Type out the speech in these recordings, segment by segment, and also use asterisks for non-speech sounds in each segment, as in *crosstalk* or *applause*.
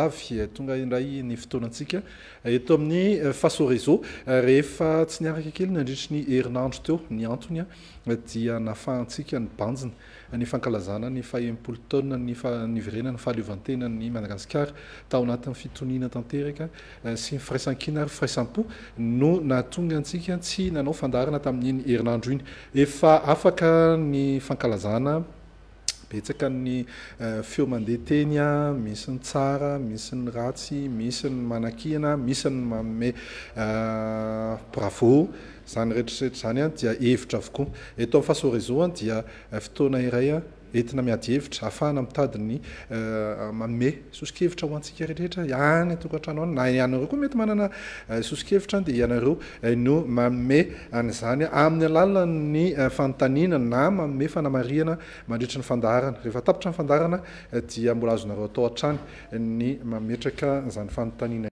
ay eh, tonga indray ny fotoanantsika eh, eto amin'ny eh, faco réza rehefa tsy niarakakely n andritry ny herinandro teo ny antonya dia nafahantsika ny banjina ny fankalazanany fahemploto nvrena fahaloatenany madagasikara tao anati' fitoninatanteaka sy fraisakina ary fraisampo no naatonga atsika tsy nanao fandarina tamin'ny herinandro iny efa afaka ny fankalazana betsaka ny eh, feo mandehateny a misi ny tsara misi ny ratsy misy ny manakihana misy ny maomey eh, bravo zany rehtrirehtry zany a dia hevitra avokoa eto ami' fahsoresea a dia eh, fotoana iraya entina miadyhevitra ahafahana mitadiny eh, maomey sosikevitra hoantsika retrehetra any tokntrao na anaeo koa metymanaa eh, soskevitra di ianareono eh, maomey azany amin'ny alalany fanotanina na maomey fanamaiana mandretra ny fandarana rehefatapitra nyfadarana dia mbola azonareo atao tranynyaekazaytaeay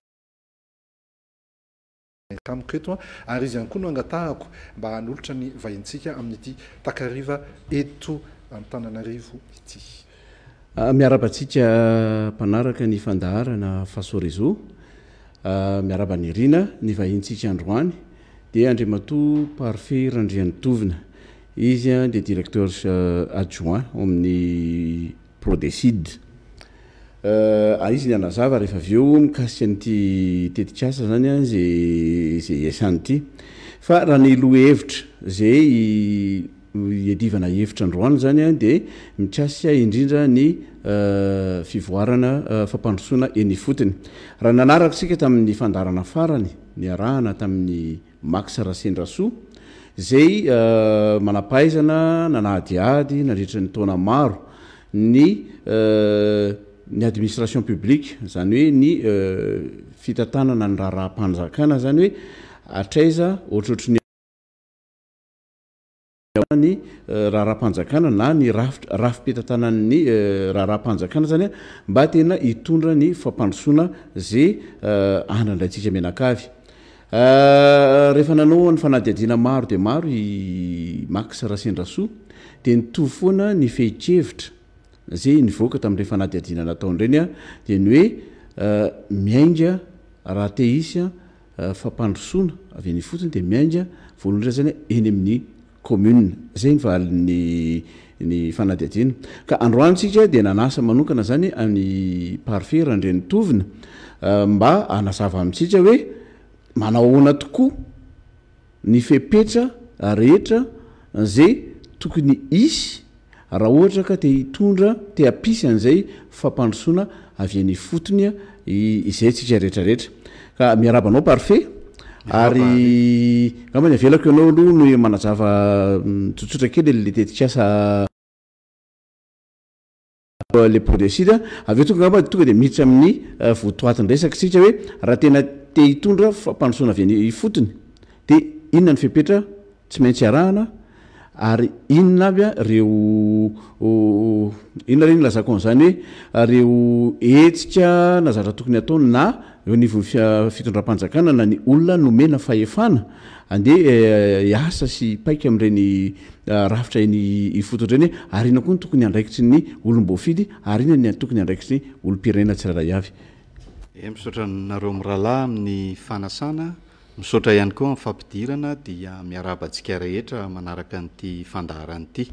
izy ay koano angatahako mba ayolotra ny vahitsika amin'yty takariva eto antananarmiarabatsika ah, mpanaraka ny fandaharana fasorezo ah, miarabanyrina nivahintsika androany de andrimatoa parfe randrianitovina izy an de directers ah, adjoint amin'ny prodez azavaeeo mikaika nty tetikaa zanyana raha ny lo hevitra zay edivana hevitra ndroany zany a dia mitsasia indrindra ny uh, fivoarana uh, fampandrosoana eny fotony raha nanaraka sika tamin'ny fandarana farany ny arahana tamin'ny masarasendra soa zay uh, manapaizana nanadiady nandritra ny taona maro ny ny administration publike zany hoe ny fitatanana ny raha rahampanjakana zany hoe atraiza ohatrohatrany ny eh, raharahapaaana na nyrafitanay hrahaana zymaiondra ny fampanrosona draaa 'ynaia maro de maroiasrasendra soa de foaa nyfeevira atrea naianataoeyayoe eh, miaingarahate isya eh, fampandrosona avy ny fotiny de miainga voalohanray zany eny amin'ny kommun zay ny va ali'ny ny fanadi adiana ka androanytsika dia nanasa manokana zany amin'ny parfet raindrenitovina euh, mba anazava amin'ntsika hoe manahoana tokoa ny fepetra rehetra azay tokony isy raha ohatra ka ti hitondra ti apisy an'izay fampandrosoana avy an'ny fotony izay tsika rehetrarehetra ka miarabanao parfe ary angama ny avelako ianao aloha no manajava mm, tsotsotra kelele tetikasale produ sida avyeo tokangamba tonga dia miitra amin'ny uh, votoatindresaky sika hoe raha tena te hitondra fampanosoana avyany fotony dia inona ny fipetra tsy maintsy arahana ary inona aby a reo inona re ny lazako any zany hoe reo etsika nazatra tokony atao na e-fitondram-panjakana na ny olona nomena fahefana ade eh, asa sy paiky amreny eh, rafitra iny fotonreny ary ina ko ny tokony andraikitry ny olomboafidy ary ina nytokony andraikitryy olopirenna tsyrahalay aya' eh, ahalahy amin'ny aaaaiaoa ihany koa fampidina dia miaabatsika ehetraaaakant dahaaniy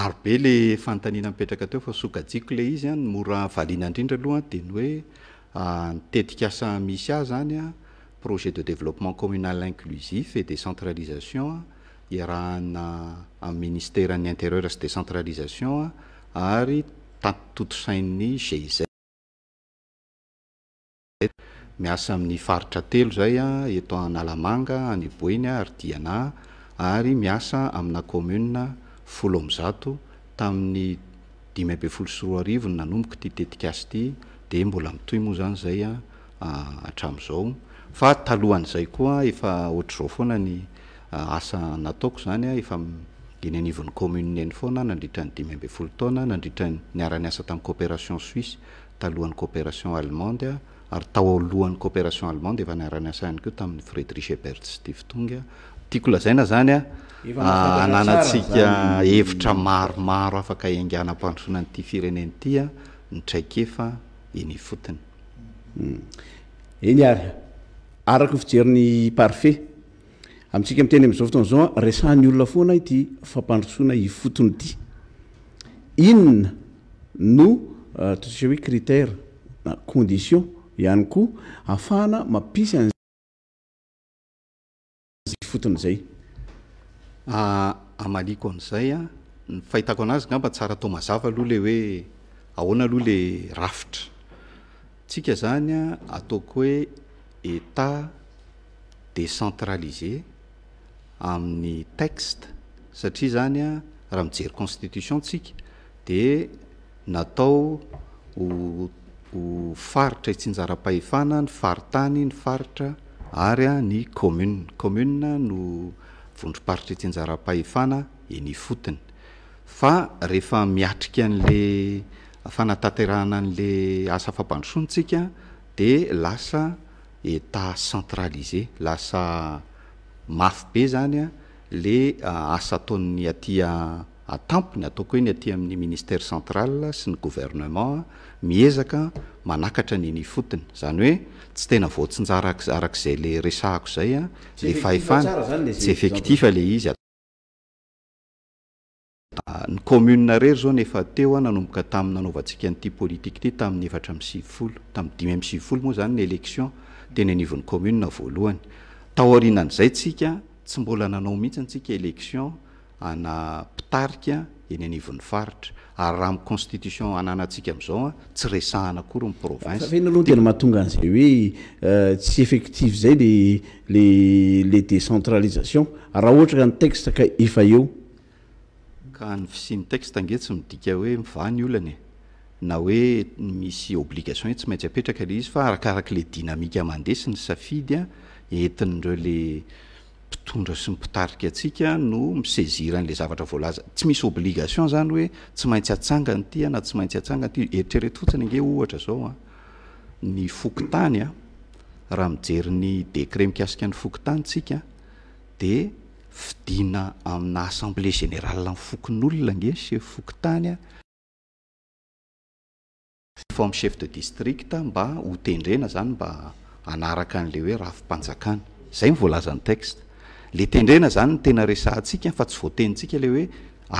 arobe le fantanina mpetraka teofaoaio le izyaoavaina indrindra aloha de ny oe Ah, nitetik asa misy a zany a projet de développement communal inclusife décentralisationa iarahana amy ministère any intérieursy decentralisationa ary tatotosainny g miasa amin'ny faritra telo zaya eto analamanga anyboenya arydiana ary miasa amina commune folo amizato tamin'ny dimy be folo syroa arivo nanomboky ty tetik asy ity embolamitoy moa zanyzayaazaoaonzayoaefaohtr' ah, ah, zao foananyasa ah, nataoko zanya efa enyanivon'ny komuneneny foana nandritra ny dimybe folotaona nanritra niaraniasa tami'y koopération suise talohan'ny koopération allemandea ary taolohany kopération allemandeefaniaranasaiaykeo tamin'ny fridriceberts tongoaa-panonanty firenentya iraikea iny fotony iny mm. ary arako o fijeriny parfet amintsika miteny am'izao fotona zao a resahn'ny olona foana ity fampandrotsoana ifotony ity inona no euh, totsisa hoe critere a condition ihany koa ahafahana mampisy an fotony zay ah, amaliko an'izay a ah, yfahitako anazy na mba tsara atao mazava aloha le hoe ahoana aloha le rafitra tsika zany a ataoko hoe etat decentralisé amin'ny texte satria zany a raha mijery constitutiontsika de natao ho ho faritra itsinjara-pahefana ny faritany ny faritra ary a ny commune commun no vondromparitra itsinjara-pahefana eny fotony fa rehefa miatriky an'le fanatanterahna an'le asa fampanosontsika de lasa etat centralisé lasa mafy be zany a le ah, asa ataon'ny atya ah, atampony ataoko hoe ni ati amin'ny ministère central sy ny gouvernementa miezaka manakatra ny ni fotony zany hoe tsy tena vo tsinjarakzarak'zay le resaako zay a le faefany tsy effectifa le izy ny kommun rery zao nefa teo a nanomboka tami'y nanaovantsika nyity politike ty tamin'ny efatra amsivifolo tam'y dimy amsivifolo moa zany ny elektion teny anivon'ny kommuna voalohany taoarinan'izay tsika tsy mbola nanao mihitsy antsika elektion ana mpitarika eny anivon'ny faritra ary raha miconstitution ananantsika am'izaoa tsy resahana kory ny provincena alohatena mahatonga an'zay hoe tsy effective zay l le décentralisation raha ohatry ka ny texeka efa eo hany fisiny texte ange tsy midika hoe mivany olany e. na hoe misy obligation e, tsy maintsy apetraka le izy fa arakarak' le dynamika mandeha sy ny safidya entin'ndreo le pitondra sy mipitarika atsika no misesiran'le zavatra voalaza tsy misy obligation zany hoe tsy maintsyatsangany tya na tsy maintsy atsanganty eritreretfotsiny ge ohra zaoaoktnyraha mijery ny decre mikasika ny fokontanysika d fidina amina assemblée général n'fokon'olona nge sef fokyntany a foam chef de district mba ho tendrena zany mba anaraka an'le hoe raha fimpanjakana zay mivoalazan'ny texte le tendrena zany tena resantsika fa tsy voatentsika le hoe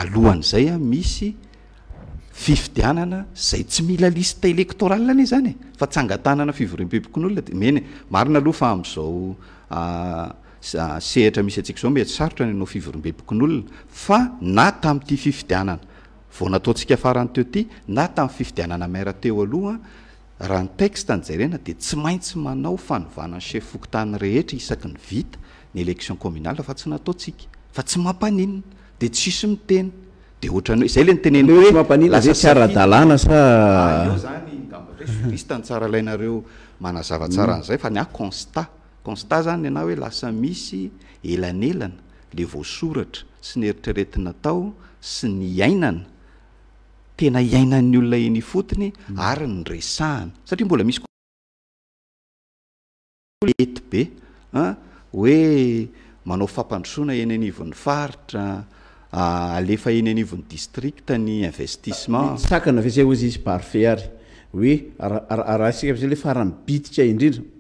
alohan'zay a misy fifidianana zay tsy mila liste électoral anie zanye fa tsy angatanana fivorempepokin'olona meny marina aloha fa am'izao ah, setra misy atsika zao mey sarotra ny nao fivorom-be bokin'olona fa na tamity fifidianana vo nataontsika afaran' teoty na tam'y fifidianana marateo aloha raha ntexten'zarena de tsy maintsy manao fanovanany cef oktany rehetra isaky ny vita ny élektion communal fa tsy nataosika fa tsy mampaninna de tsisy miteny de ohtrzayle enetnysaralainareo manazavasaraan'zay fa nyaonstat constat zany ny ana hoe lasa misy elanelana le voasoratra sy ny eritreretinatao sy ny iainana tena hiainan'ny olona eny fotony ary nyresahana satria mbola misy keti bea hoe manao fampandrosoana eny anivon'ny faritra alefa eny anivon'ny districte ny investissementsakana ave zay oza izy parfet ary hoe aara sika avzay lefa rahamipidika indrindra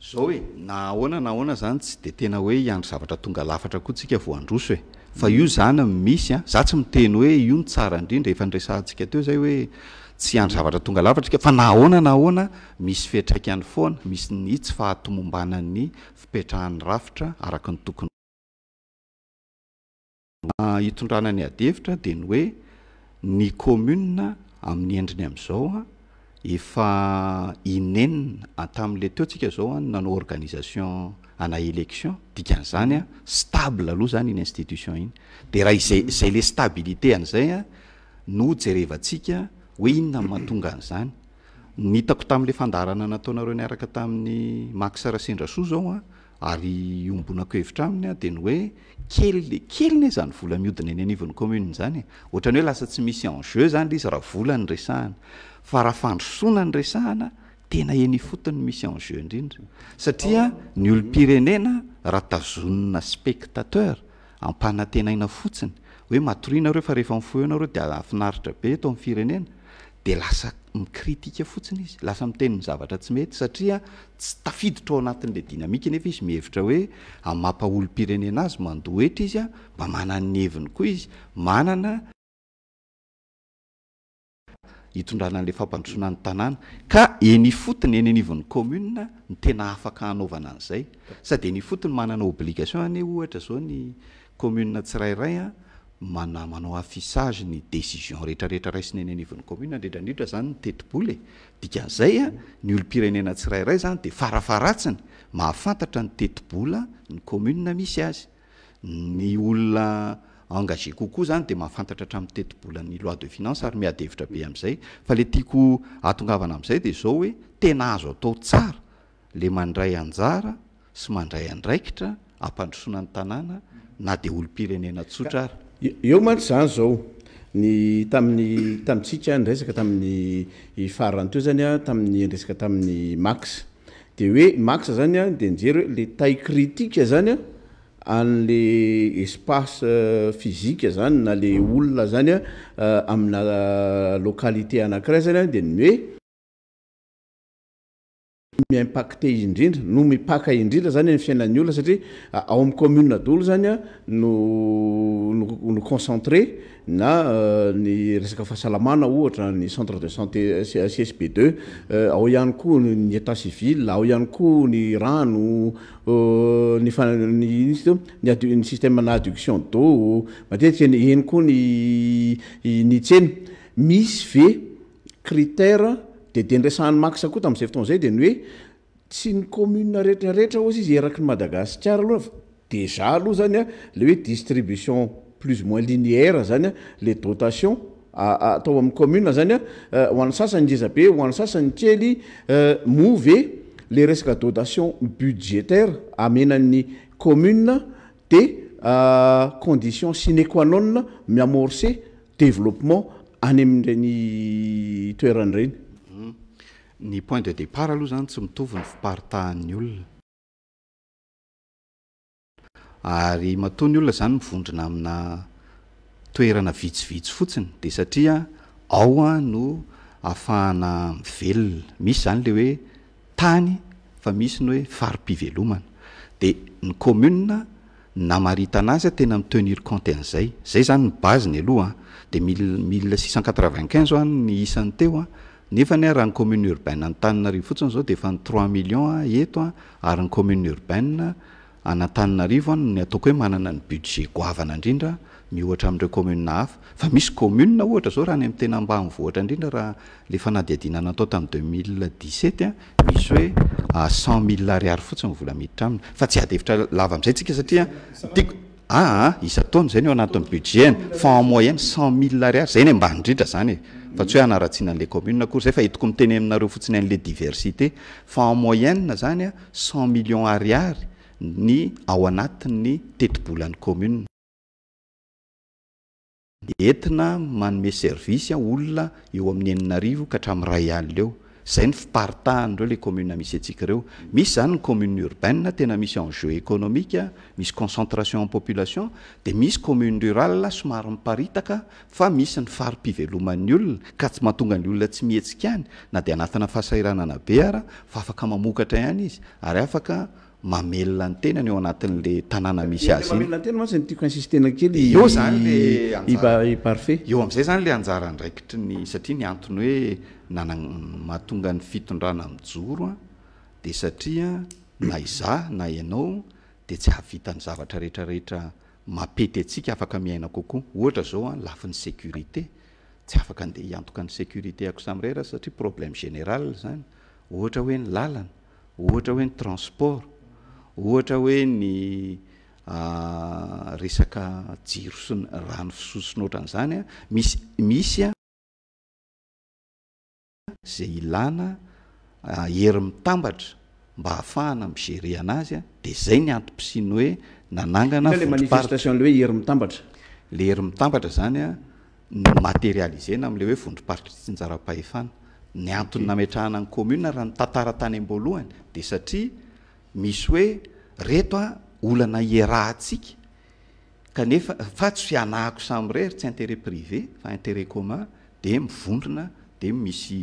zao oe na ahoana na oana zany tsy de tena hoe iandro zavatra tonga lafatra koatsika voandroso e fa io zany misy a za tsy miteny hoe io ny tsara indrindra efa nyresantsika teo zay hoe tsy iandry zavatra tonga lafatra sa fa na aoana na hoana misy fitraika any foana misy nyi tsy fahatomombanan'ny fipetrahan'ny rafitra araky ny tokony hitondrana n'ny adevitra di ny hoe ny commun amin'ny endriny am'izaoa eineatamle teotsia zao a nanao organisation anaéletionizanybeaoa zany nyinittioninde hzay le stabilité an'zayanojeevansika oe inn anztale ndannataonareo niaraka tamin'ny makysarasendra so zaoa ary ombonakoevitra aminya de n oe kelle kelnezany vola miodin eny aninymnnyzanyy e. hoe lasa tsy misy en jeu zany la izy raha vola nyresahany fa raha fandrosona ny resahana tena eny fotony misy anjeu indrindra satria ny olopirenena raha tazonona spectateur ampanantena ina fotsiny hoe matorianareo fa rehefa ifonareo di afinaritra be atao amfirenena de lasa mikritika fotsiny izy lasa miteni ny zavatra tsy mety satria tsy tafidotra ao anatin'la dynamika nefa izy mihevitra hoe amampa olo pirenena azy mandoahetra izya mba manan'ny heviny koa izy manana itdralan'le fampandrosonany tanna k eny fotiny eny nivn'ny komm ny tena afaka anaovana an'izay sady eny fotiny mananaobligation any ohatra zao ny om tsiraray a manamanao afisage ny desision retrareetra asny eny nn'nyn dridraritra zany nytetiblikn'zay y olopirenena tsiraray zany de farafaratsiny mahafantatra ny tetibol ny kômmu misy azy ny olona ngage kokoa zany de mahafantatra hatrami'y tetibolan'ny loi de finance ary miadevitra be amn'izay fa le tiako atongavana amn'izay de zao hoe tena azo atao tsara le mandray anjara sy mandray andraikitra ampandrosoana ny tanàna na de olom-pirenena tsotrara eo maty zany zao ny tamin'ny tamtsika nresaka tamin'ny faran teo zanya tami nresaka tamin'ny mas de hoe a zany de njeryoe le tal critik zany an'le espace euh, phyziqe zany na le oulona zany a euh, amina euh, localité anakiray zany di nyoe miimpacte indrindra no mipaka indrindra zany ny fiainan'ny olona satria ao ami'y communa dolo zany a nono concentré na euh, ny resaka fahasalamana ohatra ny centre de santé euh, cspd euh, ao ihany koa ny etat civil ao ihany koa ny rano ny fa iyto nny systèmena aduction deau matetika ny heny koa ny ny tseny misy ve critère de denresan'nymas koa tam'zay fotozay de nyoe tsy ny commun rehetrarehtra ohz izy erakyny madagas ara alohaa deà aloha zany le oe distribution plusomoins linéaire zanya le dotation atao ami'om zanyhoan'sasany euh, ezabe hoan'sasan'ny ely euh, move le resaa dotation budgétaire amena'ny cômmu de euh, condition synequano miamorcé développement any arany toeranreny nypoint dedépart aloha zany tsy mitovy ny fiparitahan'ny olna ary matony olona zany mivondrona amina toerana vitsivitsy fotsiny de satria aoa no ahafahana mivelona misy zany le hoe tany fa misy ny hoe fari-pivelomana de ny commune namarita anazy a tena mi tenur conte an'izay zay zany ny baziny aloha de mille sienqatvitq5inz oany ny isany teo a nefayrahanymnuraantaniai fotsiny zao defanyti million e arynymuraaaaiy ataoo hoe mananay bdgea dindramirareomhafa fa misyomn ohatra zao ray amtena mbaoatra idridra ralefanadainanatao tam ecet mil aia fotsilaira ayaygeyfoye cent milearia ah, ah, zay nye mba nindrindra zany e fa tsy oe anaratsiana an'la communa kory izay fa etiko mitene aminareo fotsiny an'le diversité fa en moyene zany a cent million ariary ny ao anatin'ny tetibolan'ny communa entina manome servisya olona eo amin'ny eninarivo ka hatrami' ray aln eo zay ny fiparitahany reo la commune misy antsikareo misy zany ny communey urbain tena misy enjeu économiquea misy concentration e population dia misy commune rurala somary miparitaka fa misy ny fari-piveloman'ny olona ka tsy mahatonga ny olona tsy mihetsika iany na dea anatina fahasairanana be ara fa afaka mamokatra ihany izy ary afaka mamelnany tenany eo anatin'le tanàna misy azy ieo am'izay zany le anjarandraikitry ny satria niantony hoe namahatonga ny fitondrana mijoroa de satria na iza na ianao de tsy hahvitany zavatra reetrarehetra mapety atsika afaka miaina kokoa ohatra zao a lafiny sécurité tsy afaka nde hiantoka ny sécurité ako sam rera satria problème général zany ohatra hoe ny lalana ohatra hoe nytransport ohatra hoe ny resaka jiro sny raha ny fisosinotran'zany a mis misy a zay ilàna heri mitambatra mba hahafahana amy gerianazya di zay ny antopisiny hoe nanaganahle heri mitambatra zany a ny materializena am'le hoe vondrimparitrytsinjara-pahefana ny antony nametrahana ny kômmun raha notantara tany amboalohany de satria misy hoe reto a olana ierantsika kanefa fa tsyanahako samy rery tsy intéret privé fa intéret commun de mivondrona de misy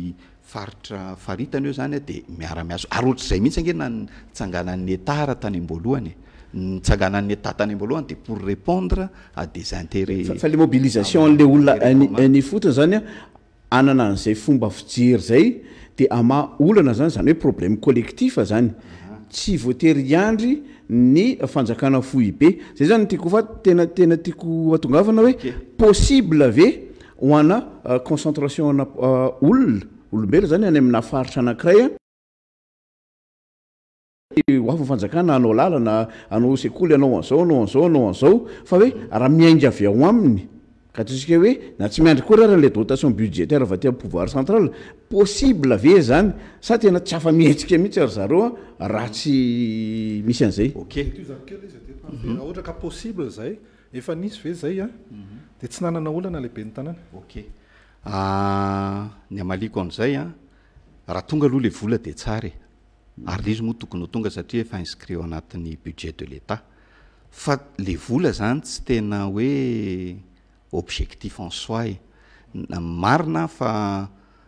faritra faritana eo zany de miara-miaso ary ohatr'zay mihitsy angena tsangananny etar tany amboalohany tsanganany eta tany amboalohany de pour repondre a des intéreta lemobilisation le olonany fotony zanya anana an'izay fomba fijery zay dea ama olana zany zany hoe problème collectif zany tsy voatery andry ny fanjakana foibe zay zany tiako fa tena tena tiako atongavana hoe possible ave ho ana euh, concentration na euh, olona olombelo zany any amina afaritra anankiray a ho avayfanjakana anao làlana anao sekoly ianao an'izao anao aizao anao anizao fa hoe raha miainga avy ao aminy ka tsika hoe da tsy miandriky koa raran'le dotation budgetaire va tia pouvoir central possible ave zany sa tena tsy afa mihetsika mihitsy ary zareoa raha tsy misy an'izay azayaahtonaaloha le ah, ola de s e. ayleizy moatokoyho tonga sariafainsritanatybudget de leatfa le la zany tsy tena oe objectif ensoi i marina fa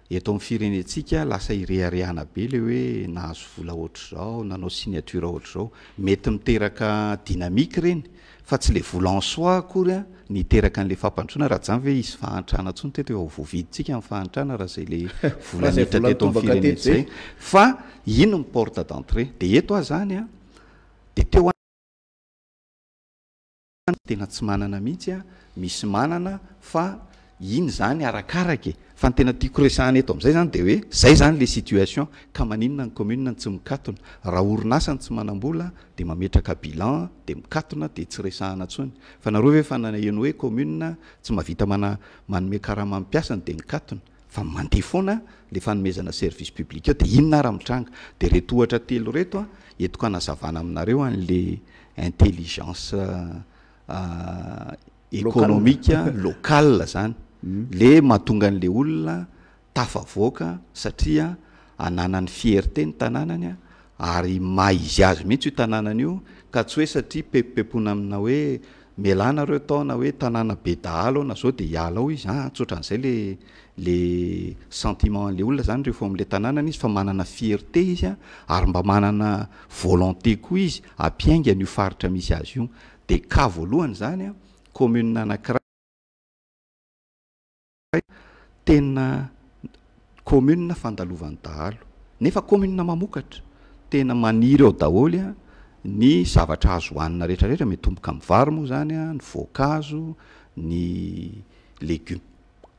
eto firenentsika lasa ireharihana be le hoe nahazo vola otry zao nanao sinature ohatr zao mety miteraka dynamike reny fa tsy le vola ensoi akory niteraka a'le fampantrona rahay zany ve izy fahantrana tsony tethoiditsika ' fahatrana rahzaletoea ino nporte dentrée de eto a zany a de teo tena tsy manana mitsyamis aaainy zayeahea'zay zanydeoe zay zany le sitation a anina ny mmntsy iknaaha orinasany tsy manabolade aeakilan de ikan de tsyesahanasnyfanaro efanaehoe mtsy aitaomeapiaadeezservice pubiuodeinaaitagade retohatratelo retoa etk anazavana aminareo anle intelligence ecônômika ah, lokal zany hmm. le mahatonga an'le olona tafa voaka satria ananan'ny fierté ny tanànany a ary maizy azy mihitsy hoe tanànany io ka tsy hoe satria pepopepona amina hoe melanareo ataona hoe tanàna be daal ao na zao dea hiala ao izy a ah, tsotran'izay le le sentiment le olona zany rehefo am'la tanànany izy fa manana fierté izy a ary mba manana volonté koa izy ampiaingan' io faritra misy azy io de ka voalohany zany a kommun anakira tena kommuna fandalovany dahalo nefa kommuna mamokatra tena maniry eo daholy a ny zavatra azo hanina rehetrarehetra metomboka am varo moa zany a ny voankazo ny legiome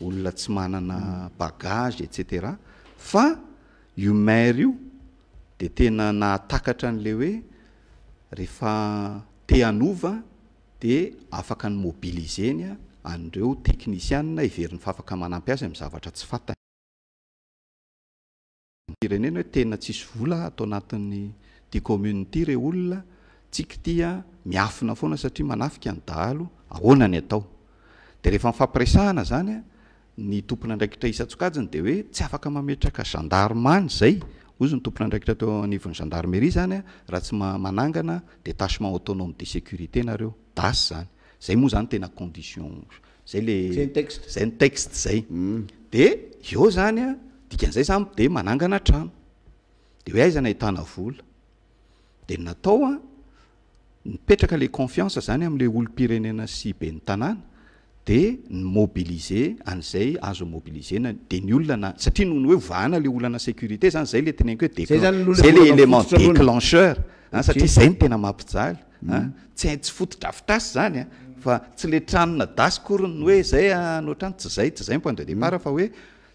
olona tsy manana bagage etcetera fa iomary io de tena nahatakatra n'le hoe rehefa te anova de afaka nymobilizenya anreo teknisiana iverin'ny faafaka manampiasa mizavatra tsy fatany firenena hoe tena tsisy vola atao anatin'ny ti kommuneity re olona tsika tia miafina foana satria manafika ny daalo ahonany atao de rehefa mifampiresahana zanya ny tompona ndraikitra isantsokainy de hoe tsy afaka mametraka gendarmany zay ozyny tompona indraikitra teoanivon'ny gendarmerie zanya raha tsy manangana détachement autonome de sécurité anareo das zany zay moa zany tena conditionay deaagaaao deoe azna aa de naaoa mieraka la nian zany amle olopireena sy be ny tanàna de nymobilise an'izay azo mobilizena de ny olonana satria nohony hoe vana le olana sécurité zany zay le tenek hoea leélément déclancheursata zay no tena mampiay mm. tsy fotodrafitrasy zany fa tsy le tranona daskorny oe zay anoatrano ah, ts zay tsy zay point de dépar mm. fa hoe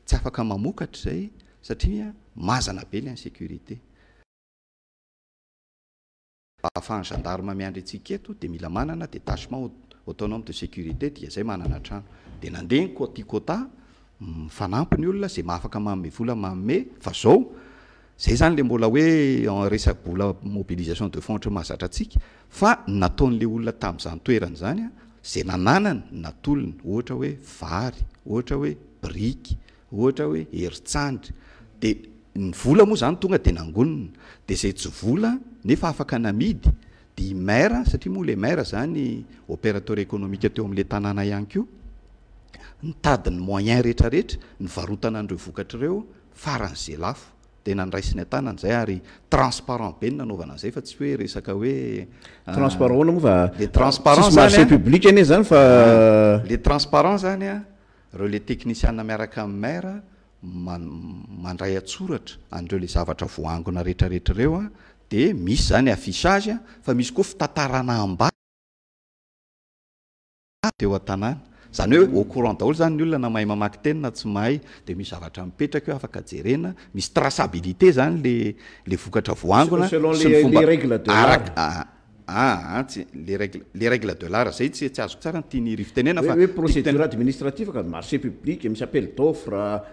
tsy afaka mamokatra zay satria mazana be la nsécurité aafa hnyjandary mameandra tsiketo de mila manana detachement atome de sécurité izay manana atrano mm, de nandenyko tiota ifanampny olona za maafaka maome vola maomey a zaozay zanyle mbolaoeeabolamobilisation de fontre mahazatra asi fa natao'le olona tami'zanyoerany zany za nananany natolony ohatra oe vary ohatra hoe brik ohatra hoe eritsandry de ny vola moa zany tonga de nangonina de zay syvola nefa afaka namidy imara satria moa le mara zany opérater ekônomikua teo amle tanàna ihanykio nytadin'ny moyen rehetrarehetra nyvarotana andireo vokatrareo faran'zay lafo de nandraisiny an-tanan'izay ary transparent be ny nanaovana an'izay fa tsy hoe resaka hoe euh, ranspenna mofalepubie ne zanyfale transparant zany a ah, reo le teknisiaa miaraka amiymara mandray atsoratra andreo le zavatra vohangona rehetrarehetrareoa de misy zany affichagea fa misy koa fitantarana amba teo an-tanàna zany hoe aucourant daholo zany ny olona na mahay mamaky tenina tsy mahay de misy avatra mipetraka o afaka jerena misy traçabilité zany le le vokatra voangonaaakatsy le règle le règle de lar ah, ah, ah, zay tsy tsy azoko tsara no tianyrivitenena faprcédre administrativmaché pubiemisyappelle fhaloa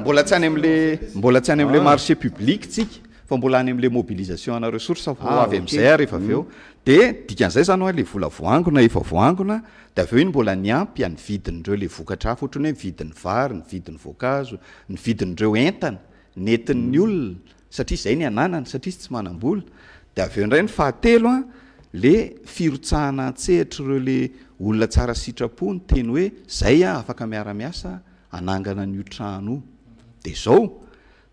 mbola tsy any amle mbola tsy any amle marché publique tsika oa aylzay znyle anaeana de aveo iny mbola nyampy a nyvidinreo le vokatra ahotrny hoe vidiny vary ny vidiny voakazo ny vidinreo entananeninyoona mm. sara zay n an saiztsyaaeoralefiohaatehtrareole olona tsara itrapony teny hoe zayaafakmiaramiasaangno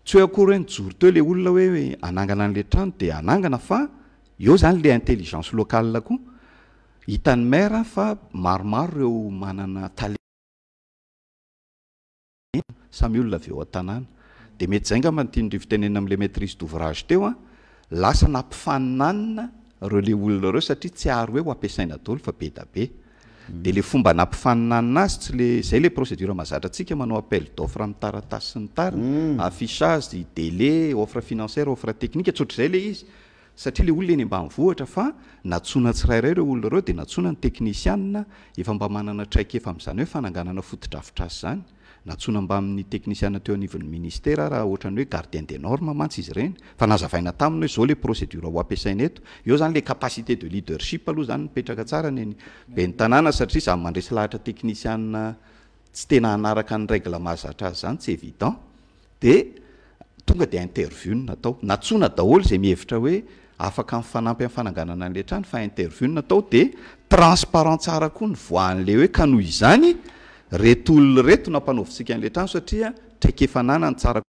tsy hoe akory henyjory teo ley olona hoe anangana an'la trano de anangana fa eo zany la intelligence locala koa hitan'ny mara fa maromaro reo mananatal samy olona aveo an-tanàna de mety zay ngamaotindry fitenena am'le maîtrise d'ouvrage teo a lasa nampifaninanina reo le olona reo satria tsy ary hoe ho ampiasaina tolo fa be dabe de le fomba anampifaninanina azy tsy le zay la procédure mahazatra antsika manao appel d'offre nytaratasy ny tara mm. afichage delai ofre financiare ofre teknique tsoatrazay ley izy satria ley olo na eny ambanivohatra fa natsona tsirairay reo olonareo de natsona ny tekniciana efa mba manana traiky efa am'izany hoe fananganana fotodrafitra asy zany natsona mbamin'ny teknisiana teo aivn'ny ministerrahaohatrany hoe gardien de normemantsy izy reny fanazaaina tamina zao le procédure oampasaina eeozanyle apacité de leadershipaloa zanyiperaka saaye saa za mandresy laatrateniiasy tena anaka yrgle mzatra azzany tsyéntinevie naaoa zayiheaoeaafaapy fanaaaa ltanaieinaaoano a'lee zay retolon reto nampanaovitsika n'leh trano satria traikefanana ny tsara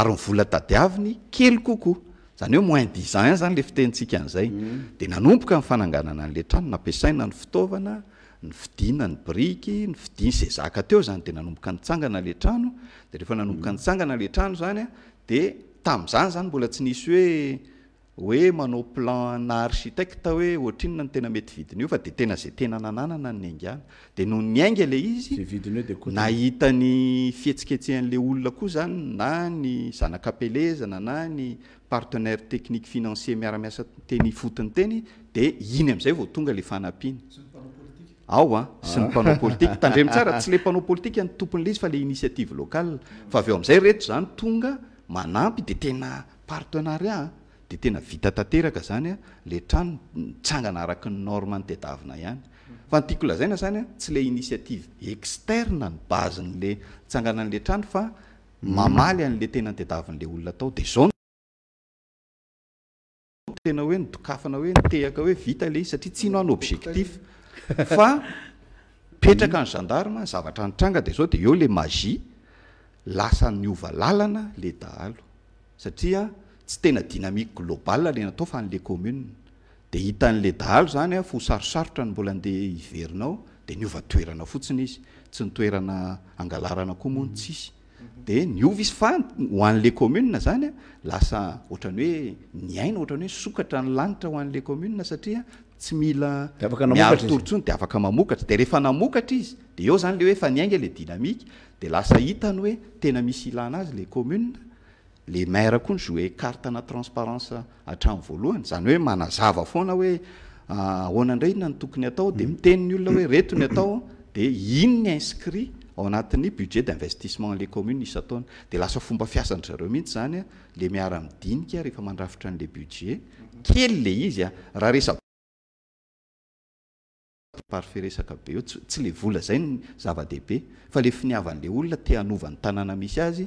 ary nyvola dadiaviny kely kokoa zany hoe moins disazany le fitentsika an'zay mm. de nanomboka nyfananganana an'la trano napiasaina ny fitaovana ny fidina ny briky ny fidiny zay zaka teo zany de nanomboka nitsangana ala trano de rehefa nanomboka nytsangana mm. anla trano zanya di tamin'izany zany mbola tsy nisy hoe oe manao plannaachitet hoe ohtino notena mety vidinyio fa de tena zay tena nannana nyinan de noho nyainle iznahitan'yfietsikesehanle olonaoa zany na ny zanakapelezana na ny partenaire tecnique financier miaramiasa teny oti'ny teny de iny am'zayotonle faatstsyle panapoinytomleizyfa le iiiaieaaoazay ezaytongaay de teeit de tena vita tanteraka zany a le trano mitsangana araky ny norma nytedavina ihany fa ni tiakolazaina zany a tsy la inisiative externe ny bazin'le tsangana an'le trano fa mamaly an'la tena ntedavin'lay olona atao de zao tena hoe nidokafana hoe nitehaka hoe vita ley izy satria tsyinohanyobjectif a petraka ny gandarm zavatra ni tranga de zao de eo le magie lasaniova lalana le daalo satria tsy tena dnamike globalle natao fa an'la ommn dehitan'le dao zanya fhosarosarotra ny mbolaandeha iverinao de niovatoerana fotsiny izy tsy nytoerana angalarana oa tae yoehoahoale daaraeaaaeyeoeaale adaaiay oetenamisy ianazyle m le mara ko nsy hoe carte na transparance atramn'ny voalohany zany hoe manazava foana hoe ah, ahoana indray iona ny tokony hatao di mm. miteniny olona hoe retony atao di ino ny inscrit ao anatin'ny budget d'investissement le commune is ataona dea lasa fomba fiasanry zareo mihitsy zany a le miara-midinika rehefa mandrafitra an'la budget kely ley izya raha resaparfe resaka be eo tsy le vola zay ny zavadehibe fa le finiavan'lay olona te hanovan'ny tanàna misy azy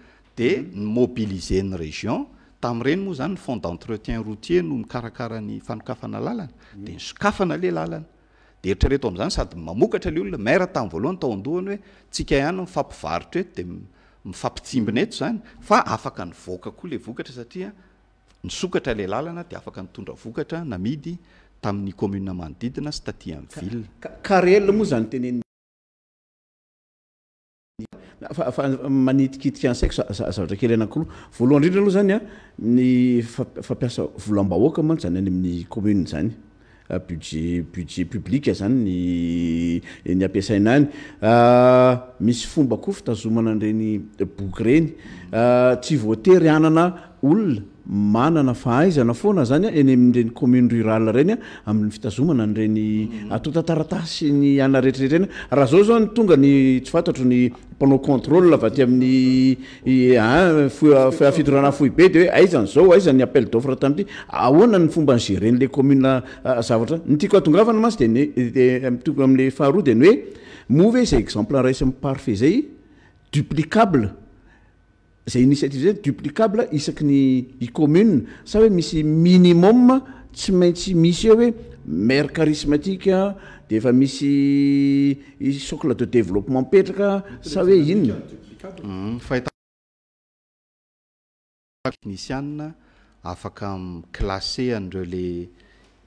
de nymobiliseny région tami''ireny moa zany ny fond d entretien routier no mikarakarany fanokafana làlana de nysokafana la làlana de eritra reto am'izany sady mamokatra le olona mara tamn' voaloha ny tao andohany hoe tsika ihanyo mifampivaritra e di mifampitsimbinaeto zany fa afaka nyvoaka koa le vokatra satria nisokatra la lalana de afaka nitondra vokatra namidy tamin'ny commune manodidina sy tati amnny vilearela moa zanyten faa manitikhitika nsaio zavatra kely anakolo voaloanyndrindra aloha zany a ny fampiasa volam-bahoaka moatsy zany any amin'ny commune zany buge ah, budget publika zany nny ampiasaina any ah, misy fomba koafitazomana andreny boky reny ah, tsy voateryanana olona manana fahaizana foana zany eny amireny commune rural reny a amin'y fitazomana nreny mm. atao tataratasy ny anaretrretr reny raha zao zao ny tonga ny tsyfantatro ny ampanao contrôle va ty amin'ny fidoranafohy be de hoe aizany zao aizan'ny appel daofra tamiity ahoana ny fomba nygerenyle commune zavatra ntiako atongafana masy dedamle eh, faharoade ny hoe move zay exemple ra sy am parfet zay duplicable zay initiative zay duplicable isaky ny i commun sa hoe misy minimum tsy maintsy misy e hoe mare karismatike de efa misy socle de développement mpetraka sa hoe inony mm, fattecniciane afaka classé anreo la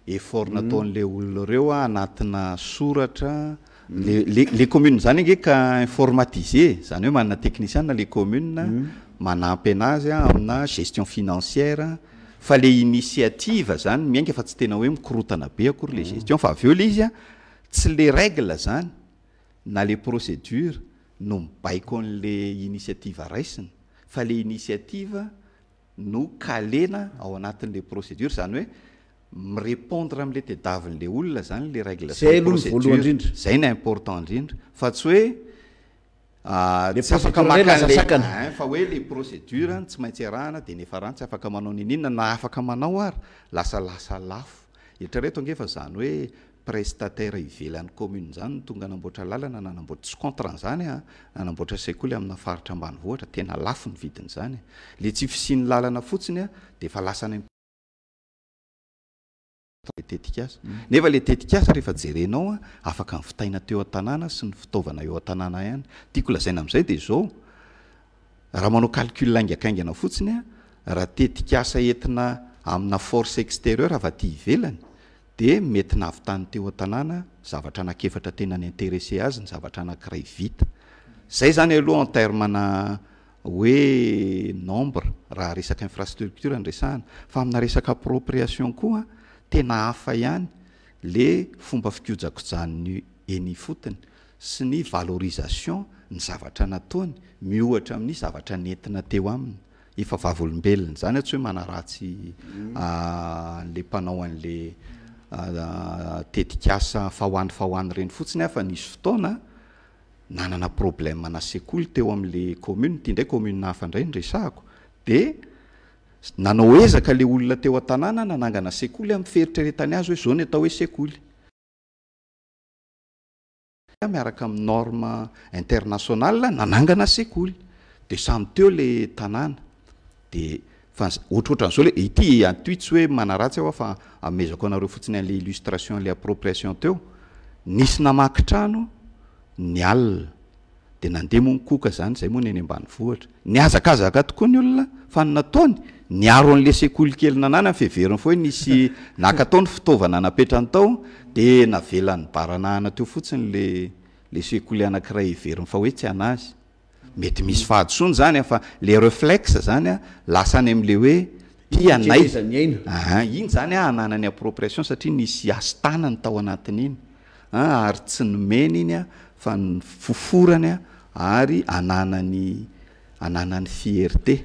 effort mm. nataon'la olona reoa anatina soratra leele mm. commune zany inge ka informatisé zany hoe manana tekniciane le commune manampy anazya amina gestion financière fa le initiativa zany miainka fa tsy tena hoe mikorotana be akory le mm. gestion fa avola izy a tsy le règle zany na le procédure no mibaiko an'le initiative raisiny fa le initiativa no kalena ao anatin'le procédure zany hoe mirepondre am'le dedavin'le olona zany le rgle drdry zay ny important indrindry fa tsyoe Ah, fa oe le procédure tsy maintsy arahana de nefa rano tsy afaka manao nininna na afaka manao ary lasalasa lafo iitrareeto angeefa zany hoe prestatare ivelan'ny commune zany tonga anamboatra lalana nanamboatra tsy contrat zany a nanamboatra saikoa ile aminafaritra ambany vohatra tena lafo ny vidiny zany le tsy fisiny lalana fotsinya de efa lasaa ateoana sy ny fitaovana eoantanana hanyaaanana fotsiny raha tetik asa entina amina force extérieur afa ty ivelany de mety navytany teo an-tanana zavatra anakefatra tena ny intéresé azy ny zavatra anakirayvitaay zanyaloa entermna oe nombre raha resaka infrastructure nresahana fa amina resaka appropriation koa tena hafa ihany le fomba fikiojako janny eni fotiny sy ny valorisation ny zavatra nataony miohatra amin'i zavatra nyentina teo aminy efa vavolombelony zany ahtsy hoe manaratsy mm. a'le ah, mpanao an'la ah, ah, tetikasa fahoany fahoany reny fotsiny ahfa nisy fotoana nanana probleme ana sekoly teo amin'la kommune tyandray kommunena hafa indray nyresaako de nanao ezaka le olona teo a-tanàna nanangana sekoly amferitreretany azy hoe zany atao hoe sekol miarakaam' norma international nanangana sekoly de samy teo le tanàna defa oharoatra anzao le it atytsy hoe manaratsy afa amez areofotsiny ale sratioleappiaeonisy namaki trano ny ain de nande monikoka zany zay moany eny ambany vohtra ny azakzaka tokoa ny olona fa nynataony ny aro an'le sekoli kelynanany afeveriny fa hoe nisy *laughs* naka atao ny fitaovana napetrany tao de navelan'ny baranahana teo fotsinnlerelex zany a asany amle hoe tiay iny zanya ananan'ny appropriation satria nisy astanany tao anatin' iny ary tsy nomena iny a fa ny foforany a ary ananany ananan'ny fierté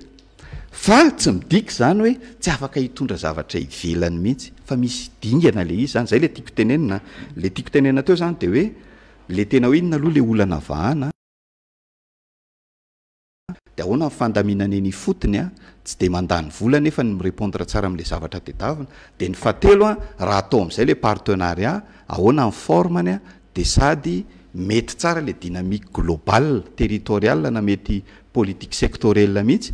fa tsy midiky zany hoe tsy afaka hitondra zavatra ivelany mihitsy fa misy dingna le izy zany zay le tiakotennle tiakotenena teo zany dehoe letena einonaaloha le onahad aana fndaaeiya tsy de mandany vola efa mirepondr tsara am'la zavatra de diavina de ny fatelo a raha atao amn'izay la partenariat ahoana nformanya de sady mety tsara la dynamike global territorial na mety politiqe sectoriel mihitsy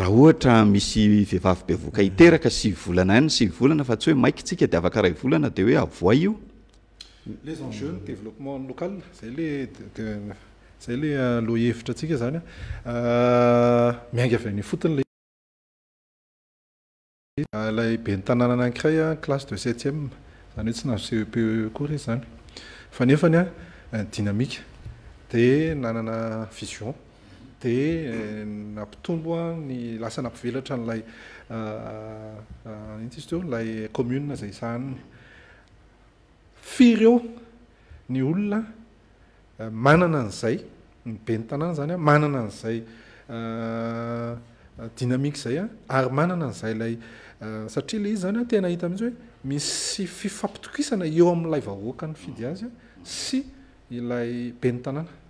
raha ohatra misy vehivavy be voaka hiteraka sy volana hany sy volana fa tsy hoe maikitsika de afakaray volana de hoe avoay io le njeuedéveloppement loal zay le zay le alo hevitra atsika zany miainga avy 'ny fotony la lay be ntananana crè classe de septim zany hoe tsy nahavocep cor zany faeya euh, dnami de nanana vision de eh, nampitomboa ny lasa nampivelatra n'ilay ah, ah, itsy izy teo nlay kommunea zay sahny firyeo ny olona eh, manana n'izay nybe ny tanàna zany a manana n'izay ah, dynamike zaya ary manana n'izay lay satria le izy zany a tena hita amhitsy hoe misy fifampitokisana eo ami''ilay vahoaka n'ny fidy azya sy ilay be ny tanàna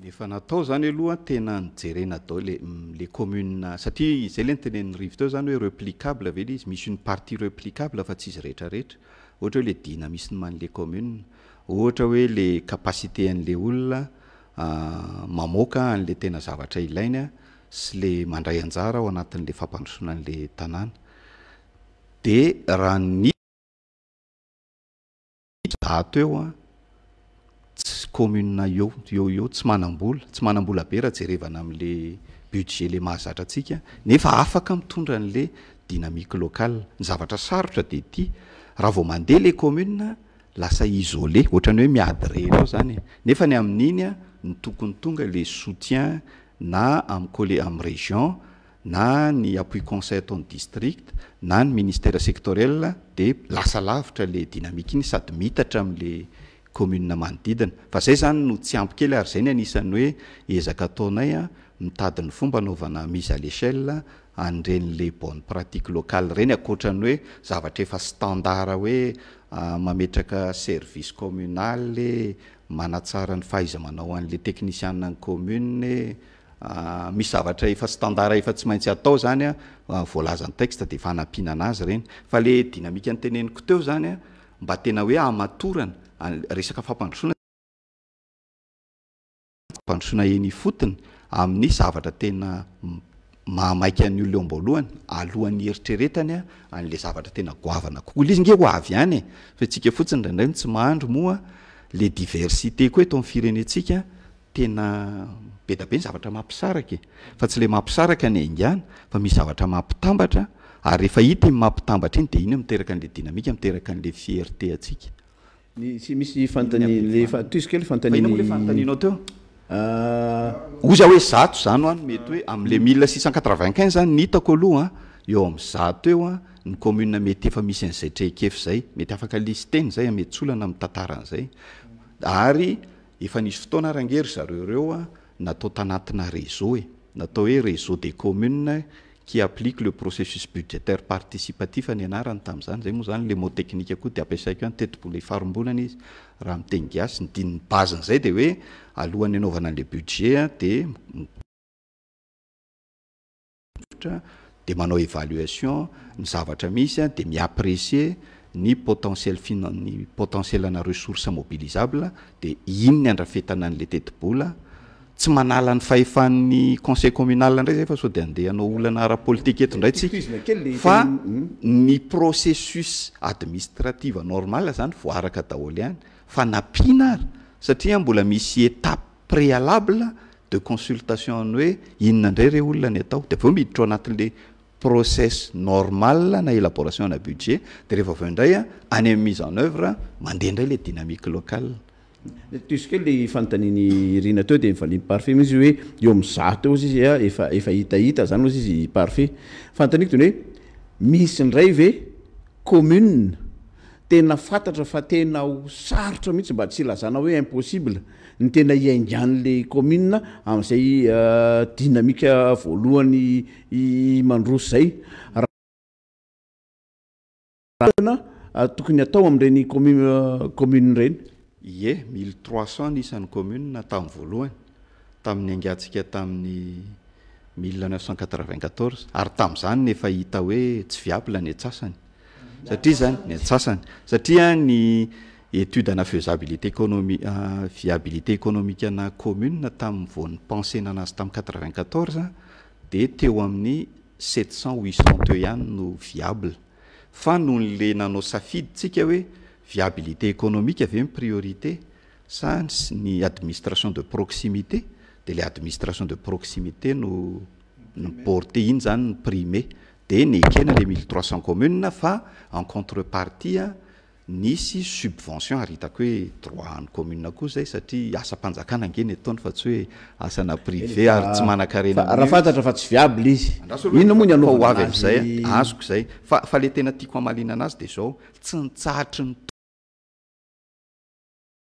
nefa natao zany aloha tena nijerena dao lele communa satria zay le notene nyrivo to eo zany hoe replicable ave ly izy misy ny partie replicable fa tsy izy rehetrarehetra ohatra hoe le dina misiny man'le commun ohatra hoe le capacité an'le olona mamoaka an'le tena zavatra ilainya sy le mandray anjara ao anatin'le fampandrosona an'le tanàna de rahazato eoa o eo tsy manambola tsy manabolabe rahajerevana am'le budge le mahazatra aika nefa afaka mitondra an'le dynamiqe loal nyzavatra sarotra de ty raha vao mandeha la kommun lasa isole ohatrany hoe miady renaao zany nefa ny amin'inya ny tokonytonga la soutien na amle ami'y région na ny appuis conseil ataony district na ny ministère sectoriel de lasa lavitra le dynamique iny sady mitatra am'le a ay anynotsy amokely ary zay ny anisany oe ezaka ataonaya mitadiny fomba anaovana e, e, misy àlechell anrenle bone pratie oalerenyayoeaoeeakservicemnamanatsanyhaanaoale eiiamale dnamika anyteneniko teo zanya mba tena hoe amatorany resaka fampanrosonampandrosona eny fotiny amin'ny zavatra tena mamai n'olemoaony alohan'nyeritreretanya ale zavatra tena goaanal izy nge hoay any e? sika fotsiny raindray tsy mahandro moa le diversité ko ato firenensika tena be dabe ny zavatra mampisarak e. fa tsy le mampisarakayiniana fa misy zavatra mampitambatra ary efa ity mampitambatra iny de iny he miteraka a'le dnamika miteraka an'le fiert atsika szllfantatooza ah. hoe zao zany hoany mety hoe amle misiqai5in an nitako alohaa eo am zato eo a ny cômmun mety efa misy an'izaitreikefa zay mety afaka lisyteny zay ametsolana am tantaran'zay ary efa nisy fotoana rangery zareo reo a natao tanatina réseau e natao hoe réseau de commun qiapplique le processus budgétaire participatif ny anarany tam'izany zay moa zany le mo technique koa de ampiasaiko eo any tetibola ifarombolany izy raha ami'teny giasy ny dinny baziny zay de hoe alohan'ny anaovana an'le budget a de tra de manao evaluation ny zavatra misya de miapprecie ny potentielfi ny potentielna ressource mobilisable de ino ny andra fetana an'le tetibola tsy manalany fahefahny conseil communal indray zayefasao de andeha anao olana arapolitique eto indray tsik fa hmm? ny processus administrative normal zany voaraka daholy ihany fa napinara satria mbola misy etape préalable de consultation any hoe inona indray re olona ny atao de aveo miditra o anati'le process normal na élaboration na budget de rehefa vo ndraya any ami' mise en euvre mandehaindray la dynamique local tozy key le fanontaniny rina ateo de mivaliny parfe izy hoe eo ami' zato eozy izya ah, efaefa hitahita zany oazy izy parfe fantaniko deny hoe misy ndray ve cômmune tena fantatra fa tena ho sarotra mihintsy mba tsy lazana hoe impossible ny tena iaingany la kômmuna am'izay ah, dynamika voalohany i mandrosy zay ra tokony hatao am'ireny ommcommune ah, reny ie 13ct nisan'ny kommunea tamin'y voalohany tamin'ny aingantsika tamin'ny mnu94 ary tam'zany nefa hita hoe tsy viable ny antsasany satria zany ny atsasany satria ny etude na feuisabilité économi viabilité ah, economikana communa tamin'yvon'ny pense na anazy tamin'y qevi4a de teo amin'ny scenthuit cent teu ihany e no viable fa noho le nanao safidytsika hoe viabilité économique av priorité sa ny administration de proximité de le administration de proximité no porte iny zany ny primer de nkena let commun fa en contrepartiea nisy subvention aritako hoe drotny commun ko zay satria asapanjakana angeny ataony fa tsy oe asanaprivé aysy aakezeeaia ainaaazy de aots nr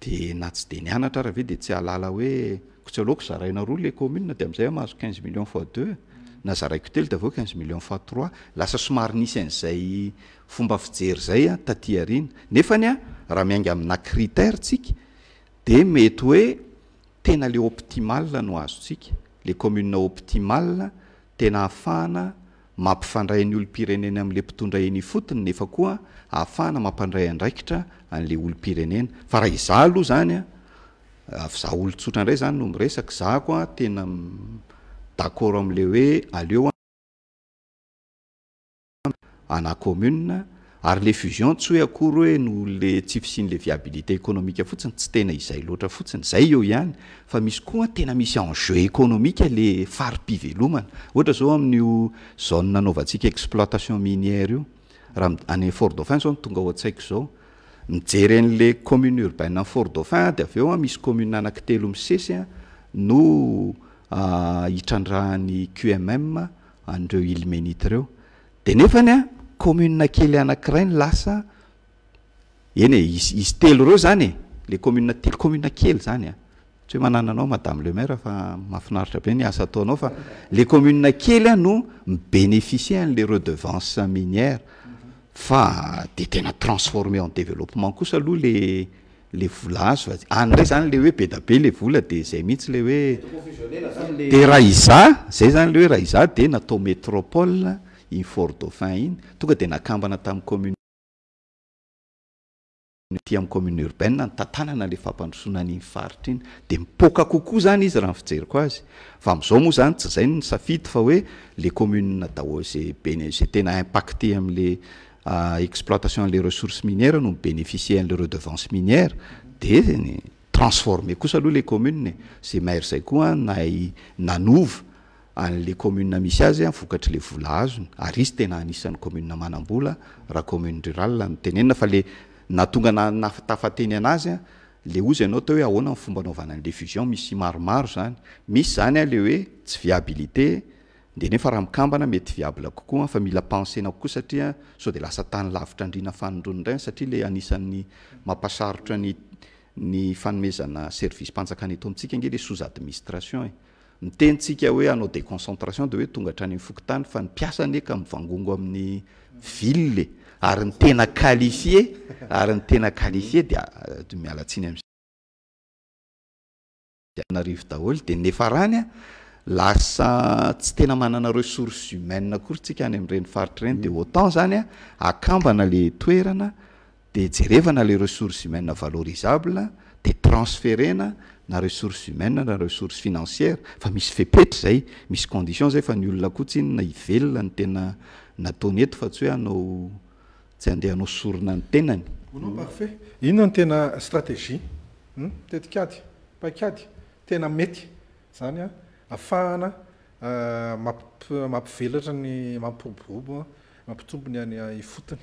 de na tsy de ni anatra rahave de tsy alala hoe ko tsy aloako zarainaro le cômmune de am'izay mahazo quinze millions foi deux na zaraikotely da avao quinze millions fois trois lasa somary nisy an'izay fomba fijery zay a tatyarina nefa any a raha miainga amina criteretsika de mety hoe tena le optimal no azotsika le communea optimal tena hahafahana mampifandray n'ny olopirenena am'le mpitondra eny fotony nefa koa ahafahna mampandray andraikitra an'le olompirenena fa raha iza aloha zany a afa ah, zah olotsotra indray zany no miresaky za ko a tena dakort am'le hoe aleo ana commun ary le fusion tsy oe akory hoe noole tsifisinle viabilité éonomia fotsiny tsy tena izay loara fotsiny zay eo iany fa misy oatenamisy enjeu lefaiiaoaaosi exploitationnre aafordauphin ao ntonga oantsai zao mijerenle ommuneurbaafordauphin de aeo misy ommneanak telo misesy no itrandrahany qmm anreo ilmenit reode nefy cômmune na kely anakirai ny lasa eny e izy telo reo zany e le cômmuneatl communea kely zany a e. tsy hoe manananao madame le mare fa mahafinaritra be niasa ataonao fa le commune na kely a no mibénéficie an'le redevance minière fa de tena transformé en développement kosa aloa lele vola azo a anray zany le hoe be dabe le vola de zay mihitsy le hoede raha iza zay zany le hoe raha izah de natao métropole un fort dau phin iny tonga de nakambana tamin'y communety am'y commune urbainea nitantanana le fampandrosoana an'iny faritra iny de mipoka kokoa zany izy raha nyfijeryko azy fa am'izao moa zany tsy zay ny safito fa hoe le communea daho zay beza tena impacté am'le ah, exploitation ale ressource minière no bénéficie a'le redevance minière de eh, zy transformer kosa aloha le commune zay mairo zay koa nay nanovo ale m misy azyvokatry le laazony ay izy tena anisan'nymanaoaameraneaeny anazy le zy anaotohoe ahanafomba anaovanan'le fusion misy maromaro zany misy zanya le oe tsy viabilitédeefa rahaikabana mety ialekokoa famiapensena kooa saasdeaatyitra rinafandronraysariale anan'nyamasaotray fanomezanaservice mpanjakany eto amtsika gele so administration e. nitentsika hoe anao de concentration de hoe tonga hatrany mfokotany fa ni piasa aneka mvangongo amin'ny ville ary nytena qualifie ary ny tena qualifie dia euh, mialatsiany am'narivo daholo de nefa rany a lasa tsy tena manana ressource humaine korytsika any am''reny faritry reny de autan zany a akambana le toerana de jerevana la ressource humainee valorisable de transfére na na ressource humaine na ressource financière fa misy fepetry zay misy condition zay fa ny olona akotsyiny na ivelona ny tena nataony eto fa tsy hoe anao tsy andeha hanao sorona ny tenany onao parfeit inona ny tena strategie mitetikaady hmm? pakady tena mety zany a ahafahana ah, map-mampivelatra ny mampiroborobo mampitombony any ah, i fotony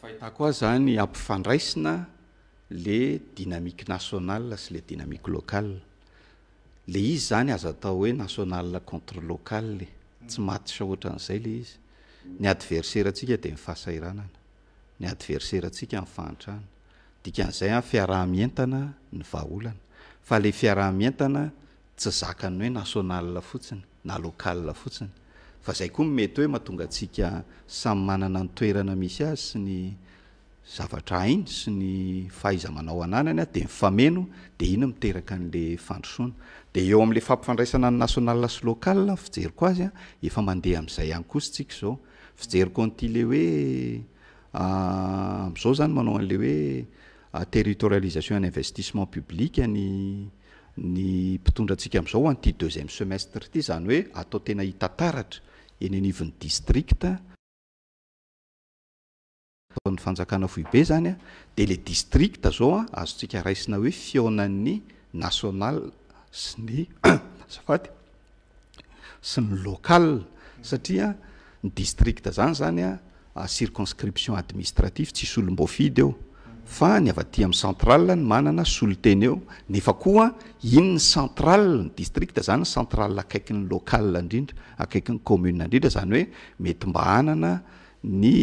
fahitako a zany ampifandraisina le dynamiqe national sy le dynamike local le izy zany azo atao hoe nationale contre locale tsy matysa ohatra an'izay le izy ny adversera antsika de mifahasairanana ny adverserantsika mfahantrana dikan'izay a fiaraha-mientana ny vaaolana fa le fiaraha-mientana tsy zaka ny hoe nationale fotsiny na lokale fotsiny fa zay koa mety hoe mahatonga atsika samy manana nytoerana misy azy sy ny zavatra a iny sy ny fahaiza manao ananany a de mifameno de ino miteraka ale fandrooanaeoale fampifandraisananynainalsyoaleazay ayoaazao ah, zany manaoale oe ah, territorialisation nyinvestissement publiy mpitondraatsika am'zaooan'ty deuxième semestre ity zany hoe atao tena hitataratra eninivin'ny districte ataon'ny fanjakana foibe zany a de le districte zao a azo tsika raisina hoe fionan'ny national sy ny *clears throat* azafaty sy ny local satria ny districta zany zany a circonscription administratife tsisy olom-bafidy eo fa ny ava-ty am'y central ny manana soloteny eo nefa koa iny ny central ny districta zany centralakaikiny local indrindra akaikyny commune indrindra zany hoe mety mba hanana ny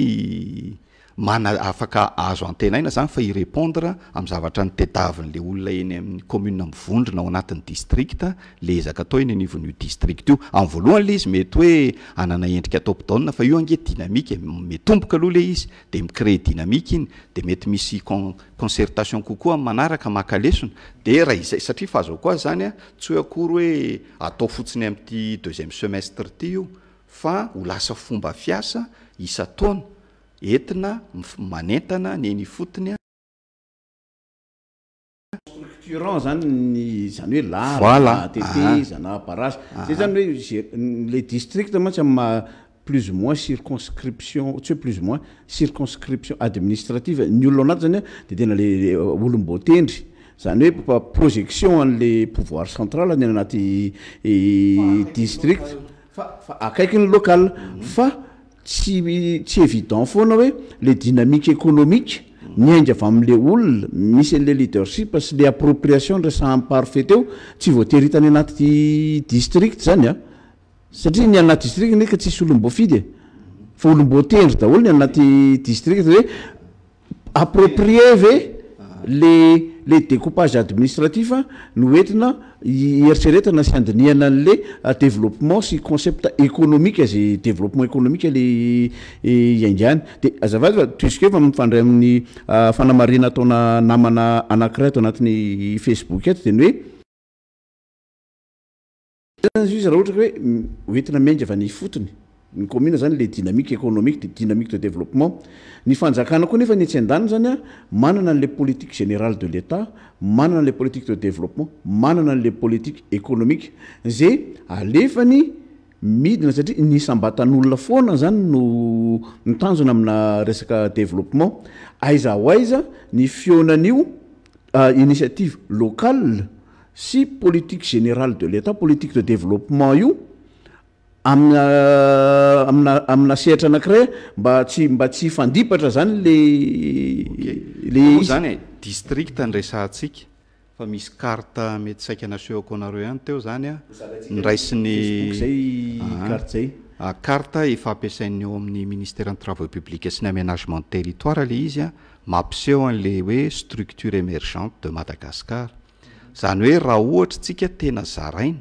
mana- afaka azo antena ina zany fa irepondre am' zavatra nytedaviny le olona eny amin'y commun mivondrona ao anatin'ny districta le zaka atao eny anivon'i district io am voalohany le izy mety hoe anana endrika atao m-pidana fa io ange dynamike metomboka aloha ley izy de micrée dynamike iny de mety misy concertation kokoa manaraka makalesona de raha iz satria fa azao ko a zany a tsy hoe akory hoe atao fotsiny amity deuxième semestre ty io fa ho lasa fomba fiasa isa tana entina manentana niny fotonyastructurant zany ny zany hoe lar tete ah. zana paragy ah. zay zany hoe gle districte maintsy ama plus u moins circonscription tsy hoe plus moins circonscription administrative ny olona anaty zany de tena le olom-boa tendry zany hoe projection a'le pouvoir central ny na anaty districte eh, fafa akaikiny local fa tsy tsy évident foana hoe le dynamique économiqe miaindga avy amle olona misy ale leadership asy le appropriation resam parfait eo tsy voatery hitan'ny anaty district zany a ah. satria ny anaty district ndreka tsisy olombofidy e fa olombo tendry daholo ny anaty district hoe approprie ve le le découpage administratif no oentina ieritseretana sy andinihana an'le développement sy concept économique za développement économiqua la iaindany dea azavay fa tosik efa fandray amin'ny fanamarena ataona namana anakiray atao anatin'ny facebook eto deny hoe y za izy raha ohatry ka hoe hoentina miaindaava ny fotony ycommune zany le dynamique économique de dynamique de développement ny fanjakana koa nefa niantsy an-danyny zany a manana an'le politique générale de l'etat manana 'le politique de développement manana n'le politique économique zay alefany midina satria ny sambatan'olona foana zany no ny tanjona amina resaka développement aizaho aiza ny fionan'io initiative locale sy politique générale de l'etat politique de développement io aaminasehtra anakiray mbaymba tsy fandipatra zany leleoy zany e districte nresantsika fa misy arte mety saika anaseo ako anareo hany teo zany a nraysiny arte ah, efampiasainy eo amin'ny ministereny trava publicu sy ny aménagement d territoire le izy a mampiseo a'le hoe structure émergente de madagascar zany hoe raha ohatry tsika tena zaraina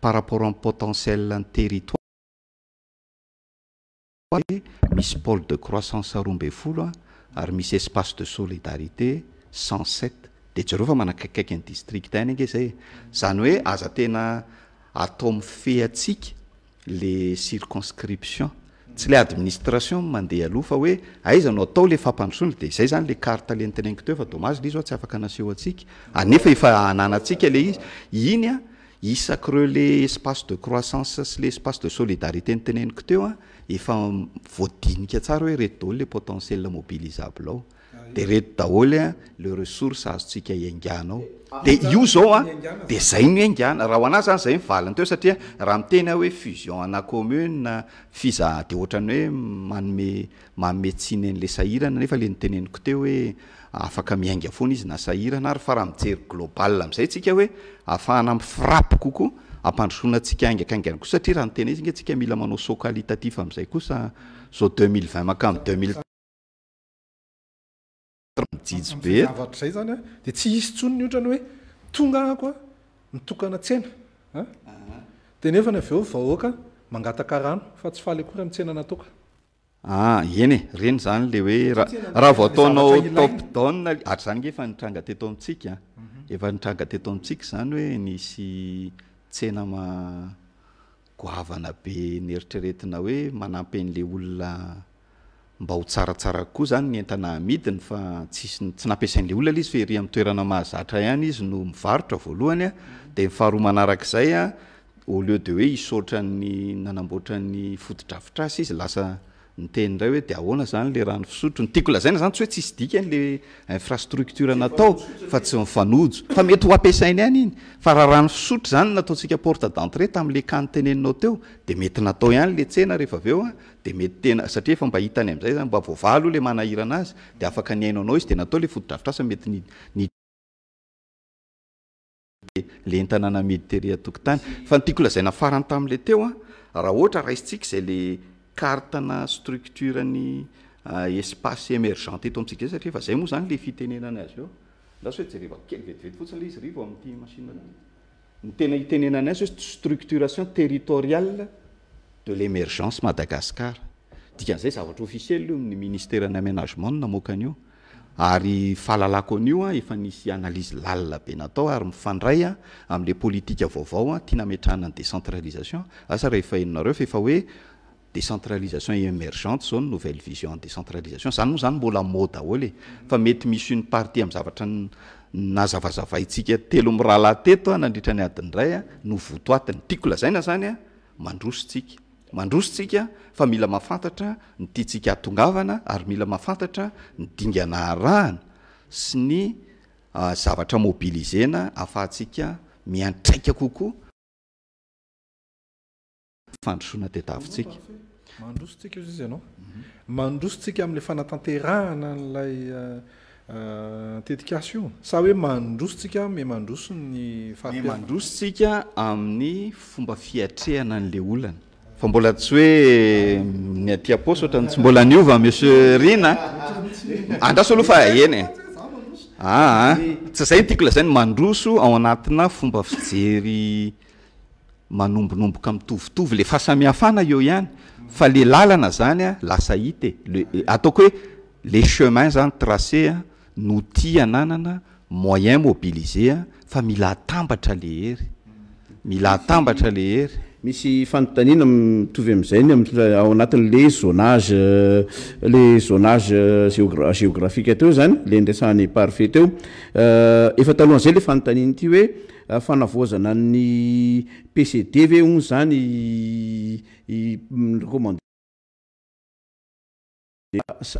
par rapport amy potentieltei e misy paole de croissance aroambe folo a ary misy espace de solidarité cens sept de jereofa manakaikaiky ny districte any ingy e zay zany hoe aza tena atao ami fe atsika le circonscription tsy ley administration mandeha aloa fa hoe aizanao atao le fampandrosonyy de zay zany le carte ale nytenenko teo fa domagy le izy a tsy afaka anaseho atsika ay nefa efa ananaatsika le izy iny a isako reo le espace de croissance sy le espace de solidarité noteneniko teo a ah. efa voadinika tsara hoe reto daholo la potentiell mobilisable ao de reto daholy a ah, le ressource azotsika iaingianaao de ah, io zao a de zay no aingana raha ho anazy zany zay mivaliny teo satria raha mitena hoe fusion ana communea fiza de ohatrany hoe manome manometsine an'le sahirana nefa le noteneniko teo hoe afaka miainga foana izy nasahira ana ary fa raha mijery globale am'izay tsika hoe ahafahana amy frapy kokoa ampandrosona antsika aingakaingaany ko satria raha notena izy igngy atsika mila manao sou qualitatif amn'izay kosa zao deux mille vingt makao deux mille treijybe Ah, eny e rey zany le oeto ask zayoe nsy amagoavana be nyeritreretina hoe manampy an'la olona mba ho tsaratsarakokoa zany nyentana amidiny fa tss tsy napiasain'le olna lzy feri amiy toerana mahazatra hany izy no mivarotra alohanya ah. de ifahaoa manarak'zaya ah, au lieu de hoe isotrany nanambotrany fotidrafitrasy izy lasa edzanyle aioro ntiaoazaina zanysy hoe ts inleiametyainy any iny fa raha rano fisotro zany nataotsika porte dentrée tam'le kanyteneinao teo de mety natao any le tena rehefaaeoa de mety tena satia famba hitany am'zay zany mba voval le manahirana azy de afaka nyainaoanao izy de natao le fotodrairaametaolaaafarany ta'le teoa rahaoatra raisitsika zay le karte na structure ny euh, espace émergent attsaa azy structuration territoriale e lémerence madaaarafielnistryaementaaensy anallaliae natao aymifanraya ale politika vaovaoa tynametrahanany décentralisationasehfaennarefaeaoe décentralisation émergente zao ny nouvelle vision décentralisatio zanymoa zanymbolaalfa mety misy nypati m zaatra nazavazavatsika telo mrahalahteto nandritra ny adinyraya no votoatiy tiao lazaina zanyaaosaosai ani ayia aanaha s yzatraiieaaaikaiaaa fandrooanatetavitsika madrosotsik iozaizy anaoandosotsik am'le fahaa 'ayti eh, eh, sa hoe manososia m aoso nymandrosotsika amin'ny fomba fiatrehana an'la olana fa mbola tsy hoe eh, ny atyaposotrany tsy mbola nyova meseu rinandrsoalohafa hey e. a ah, ah. tsy zay ntiako lazany mandroso ao anatina fomba fijery manombonomboka am'tovitovy le fa hsamihafana eeo ihany fa le làlana zany a lasa hite l e, ataoko hoe le chemin zany tracé a noti ananana moyen mobiliséa fa mila tambatra le hery milatambatra le hery misy fanontanina mitovy am'izay ny ao anatin'le age le janage euh, euh, égéographique teo zany le indeisany parheteo euh, efa talohanzay le fanontaniny ity hoe fanavozana ny pcd ve zany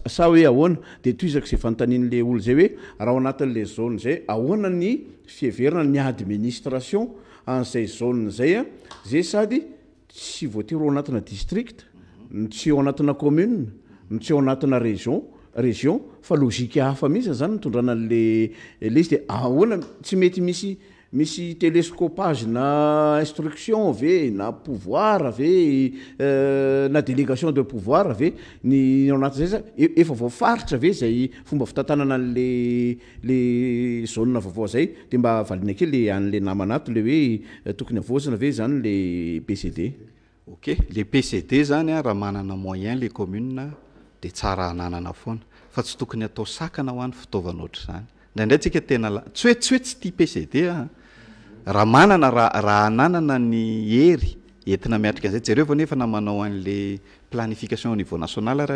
dsa hoe ahoana dea to zaka zay fanontanian'lay olo zay hoe raha o anatin'la zane zay ahoana ny fiheverina ny administration an'izay zaune zay a zay sady tsy voate ro anatina districte mhm. tsy eo anatina commune tsy eo anatina region region fa logike hafa misyy zany mitondranan'le le izy di ahoana tsy mety misy misy telescopage na instruction ave na pouvoir ave euh, na délegation de pouvoir ave ny ao anatyzay za e, efa vaofaritra ave zay fomba fitantanana an'le le zaune vaovao zay de mba avalina ke le an'la namanato le hoe euh, tokony avosina ave zany le pcd ok le pcd zany a raha manana moyen le communee de tsara hananana foana fa tsy tokony atao sakana ho a'ny fitaovanoatra zany indray tsikatenasyetsy oe tsy tia pcdhaaaha annanany heyenr ay refnaaaoaleitniheyle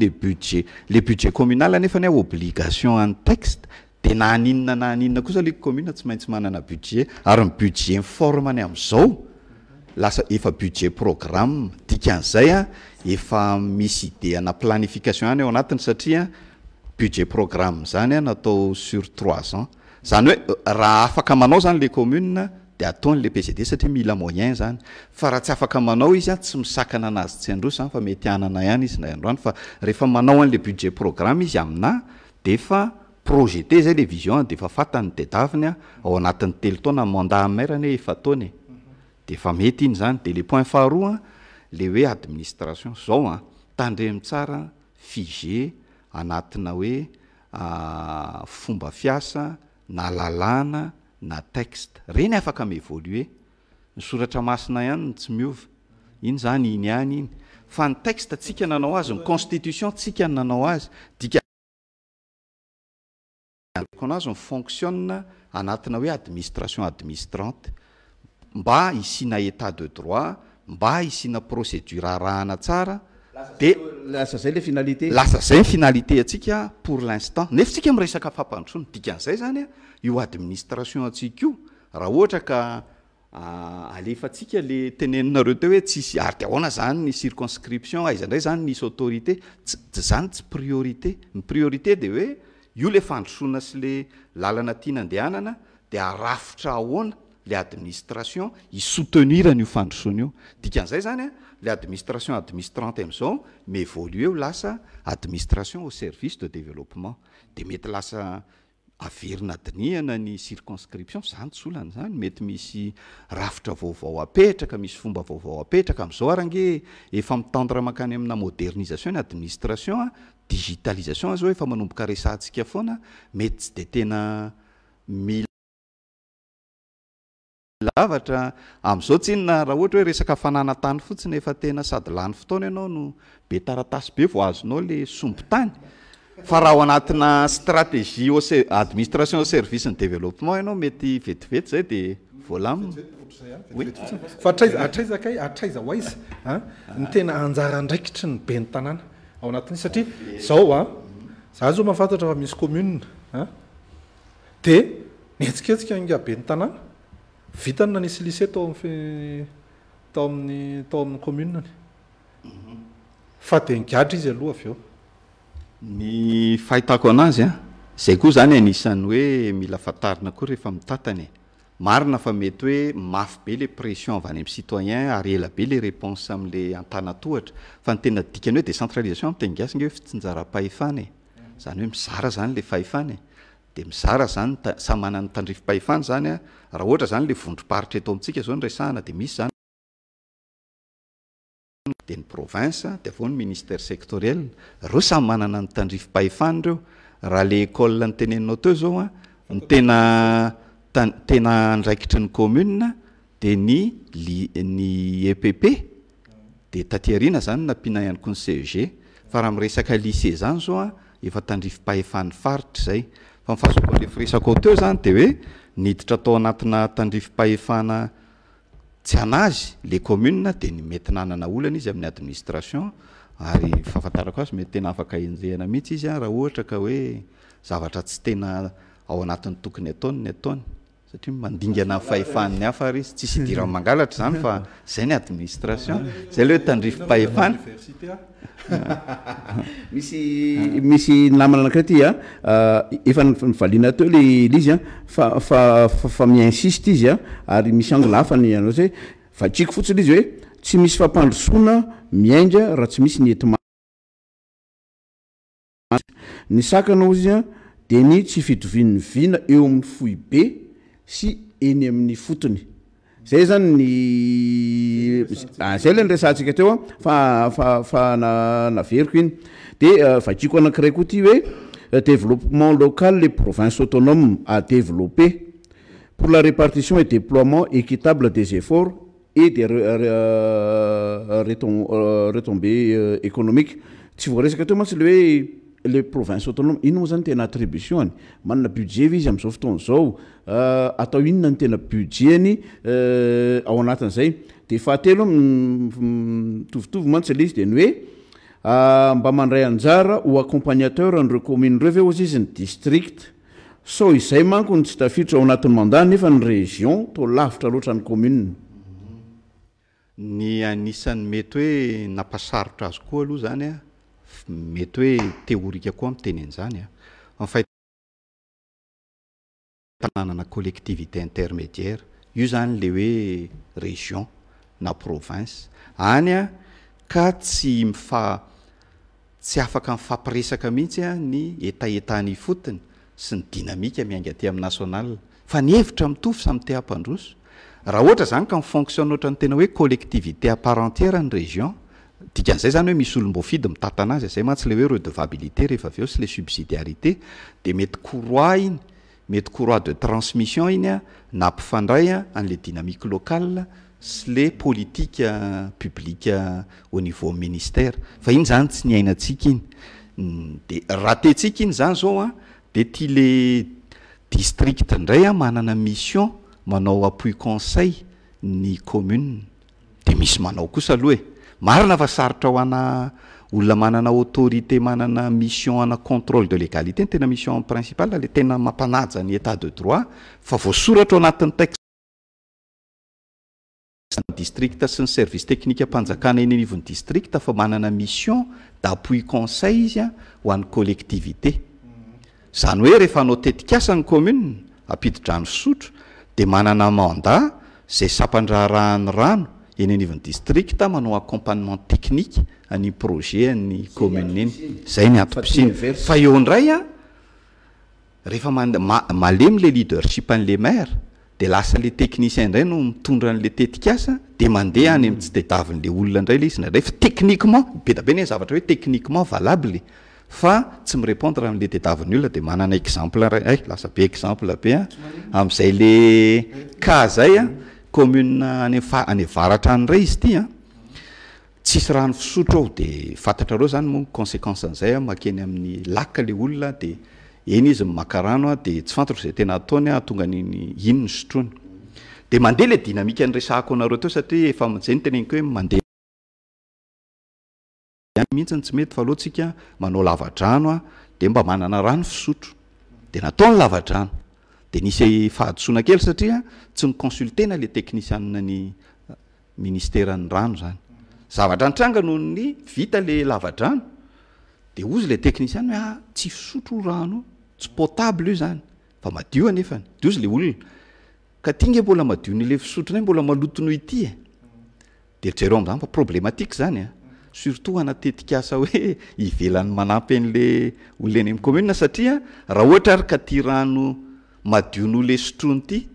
le gele dge munalnefaobligation a texte de naani na nina ksa lemn tsy maintsy mananabudget aryn budget informny azao lasaefa budget programmeikan'zaya ah. efa misy deana planification any ao anatiny saia budget programme zany a natao sur tisen zanyoe eh, raha afaka manao zany le omn de atny le pcd saria mila moyen zany fa ahtsy afak manao izy tsy miakna anazysy ao znyfa meyana any izaayfaamanaoanle budget prograe izy aiaeaeeayle deyaale poin far le hoe administration zao a tandre amtsara fige anatina hoe ah, fomba fiasa na lalàna na texte reny afaka amévoluer ny soratra masina ihany ny tsy miova iny zany iny any iny fa ny texte atsika nanao azy ny constitution tsika nanao azy dikako anazy ny fonctione anatina hoe administration administrante mba isiana etat de droit mba isina procédure rahana tsaradelasa zay ny finalité atsika pour linstant nefatsika mresaka fampandrosona dikan'izay zanya io administration atsika io raha ohatra ka alefantsika le teneninareo teohoe tsisy ary kahoana zany ny circonscription aizaindray zany nisy autorité ts zany tsy priorité ny priorité de hoe io le fandrosoana sy le lalana tia nyandehanana de arafitra ahoana administration isouteniranyiofandrosonyiodikan'izay zany le administration administrante am'zao mévolue lasa administration au service de développement de mety lasa averina dinianany circonscription zany tsolany zany mety misy rafitra vaovao apetraka misy fomba vaovao apetrakaazao arange efa mitandramakany amina modernisation ny administrationa digitalisation zo efa manoboka resa ntsika foana mety tsy de tena lavatra am'zao tsinona raha ohatra hoe resaka fananatany fotsiny efa tena sady lany fotaona anao no be taratasy be vo azonao le sombo tany fa raha ao anatina strategie administration a service ny dévelopement anaometyvetietaydaeikeikae ny tanàna ttao a'aazy a zay koa zany anisan'ny hoe mila fantarina ko rehefa mitantanye marina fa mety hoe mafy be le pression avyany ami'y citoyen ary ela be le reponse amle an-tana tohatra fa ny tena dikany hoe decentralisation am tengiasingehoe fitsinjara-pahefanye mm. zany hoe mizara zany le fahefanye mizara zany say manana tandrifimpahefany zany a raha ohatra zany la vondrimparitra eto amitsika zao nyresahana de misy zany de ny provence de avao ny minister sectoriel reo samy manana ny tandrifimpahefany reo raha leecol nytenenao te zao a ny tena ttena andraikitry ny cômmun de ny liny epp de tatiarina zany nampihanayhanykon sege fa raha miresaka lycé zany zao a efa tandrifimpahefany faritra zay fa mifasako an'le firesako ao teo zany de hoe niiditra atao anatina tandrifim-pahefana tsy anazy le kommunea de nymety nanana olany izy amin'ny administration ary fahafantarako azy mety tena afaka enrehana mihitsy izy a raha ohatra ka hoe zavatra tsy tena ao anatiny tokony ataon ny ataony saaany zsmisy nana anakraytya efa nyivaina teo lely izy ah, a fafafa miinsiste izy a ah, ary misy angolafany aazyhoe vaiko fotsiny izy hoe tsy misy fampandrosoana miandra raha tsy misy nieti ma ny sakanao izy ah, a de ny tsy fidoviniviana eo amin'ny foy be si eny amin'ny fotony zay zany ny zay la ny teo a fa fa na naveriko iny de vakiko anankiray koa ty hoe développement local les provinces autonomes à développer pour la répartition et déploiement équitable des efforts et des euh, retombées euh, économiques tsy voaresaka teo mantsy le hoe le province autonome inono o zany tena attribution any manna budget a izy am'izao foton'zao eh, atao inona ny tena budge any eh, ao anatin'zay defahe oitomantsl izde yomba eh, manray ajara o acompagnateurnreo communreo avz izy ny districte sao izay manko ny tsy tafiritra ao anatin'y mandany nefa ny region tlavitra loatra nyommy asan'ny mety hoe napasarotr azykoa aloha zany mety hoe teorika koa mitenen' zany a ah. fatananana collectivité intermediaire io zany le hoe region na province any a ah, ka tsy mifa tsy afaka mifampiresaka mihitsy a ah, ny eta etany fotony sy ny dynamika miainga aty am'ny national fa ni hevitra mitofy samy te ampandroso raha ohatra zany ka mifonction ohatra nytena hoe collectivité apparentière ny région anzay zany hoe misy olo mbofidy mitataanazy zay matsy le hoe redevabilité rehefa aveo sy le subsidiarité de mety couroi iny mety courroi de transmission iny a napifandray a an'le dynamique local sy le politique publique au niveauministère fa iny zany tsy nanaik in hmm, de rahatentsika iny zany zao a de ty le districte ndray a manana mission manao apoui conseil ny commun de isy manao marina fa sarotra ho ana olona manana autorité manana mission ana contrôle de légalité ny tena missiony principalele tena mampanaja ny etat de droit fa voasoratra ao anatin'ny tay districta sy ny service technique ampanjakana eneniviny districta fa manana mission d' apuis conseil izy a ho any collectivité zany hoe rehefa anao tetikasa ny commune apididrano sotra di manana manda zay sampandrarahany rano eistrit manao acompagnement techniqe anyproetymle iaerhip le mare de lasa le tecnicien ndray no mitondran'le tetikas de mandeany amtsy dedavinyle oloa rayaa teiement be abey zavatra hoe tecniquement valable fa tsy mirepondra ale dedaviny loa de aeeeaeaya commun -ane varatra an' rey izy itya ah. tsisy rano fisotro aho de fantatra reo zany moa conséquencean'izay a ah, makeny amin'ny laka le olona de eny izy maka ranoa ah, de tsy fantotro zay tena ataony a tonga nny ino ny sotrony de mandeha le dinamika anyresako anareo ato satria efa mizay ny teneniko hoe mandeh mihitsiny tsy mety falohatsika manao lavadrano a de mba manana rano fisotro de nataony lavadrano de sy fahatosoana kely satria tsy ny consultena le teknisia tangaohy vita le aaranozy le tenisian hetsy ah, fisotro rano tsyeamoaae fioromoaatoaeik e. e. asa oeian'ny *laughs* manampy anle olnany amommuna satria raha ohatra aryka ty rano madiono o le sotrony ity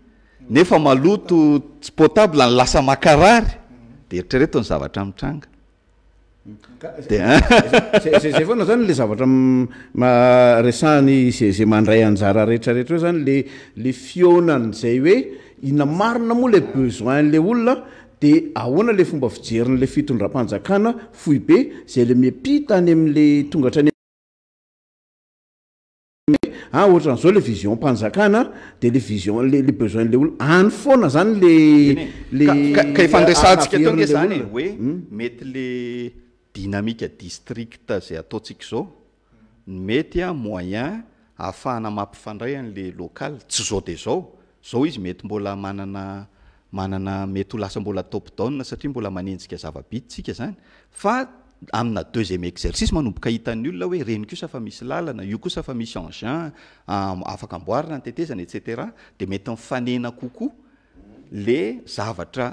nefa maloto tsy potable ny lasa makarary de eritrareto ny zavatra amitrangazaay foana zany le zavatra maresahny za zay mandray anjara rehetrarehetra ho zany lele fionany zay hoe ina marina moa la besoin ley olona de ahoana le fomba fijerin'le fitondram-panjakana foy be zay le mepita any am'le tongatrany a ah, ohatran'zao le vision mpanjakana de le vision le besoinle olo any foana zany le le ka fdraszay hoe hmm? mety le dynamika districte zay ataotsika zao mety a moyen ahafahana mampifandray an'la localy tsy zao de zao zao izy mety mbola manana manana mety ho lasa mbola top doe satria mbola manentjika zavabidytsika zany fa amina deuxième exercice manomboka hitan'ny olonahoe renikosa fa misy lalana io kosa fa misy angen afaka amboarina nytetezany etcetera de mety nfanena kokoa le zavatra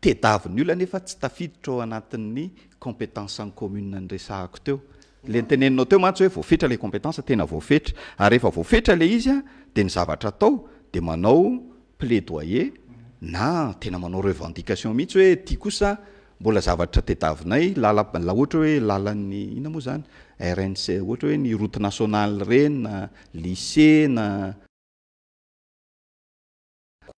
tedaviny olona nefa tsy tafiditrao anati'ny compétancen commun nyresahako teo le ntenenao teo matsy hoe voafetra la compétance tena vofetra ary refa vofetra le izya de ny zavatra atao de manao pleidoyer na tena manao revendication mihitsy hoe ta os mbola zavatra tediavinay alaha ohatra hoe lalany ina moa zany rnc ohatra hoe ny rote national renyna lyce na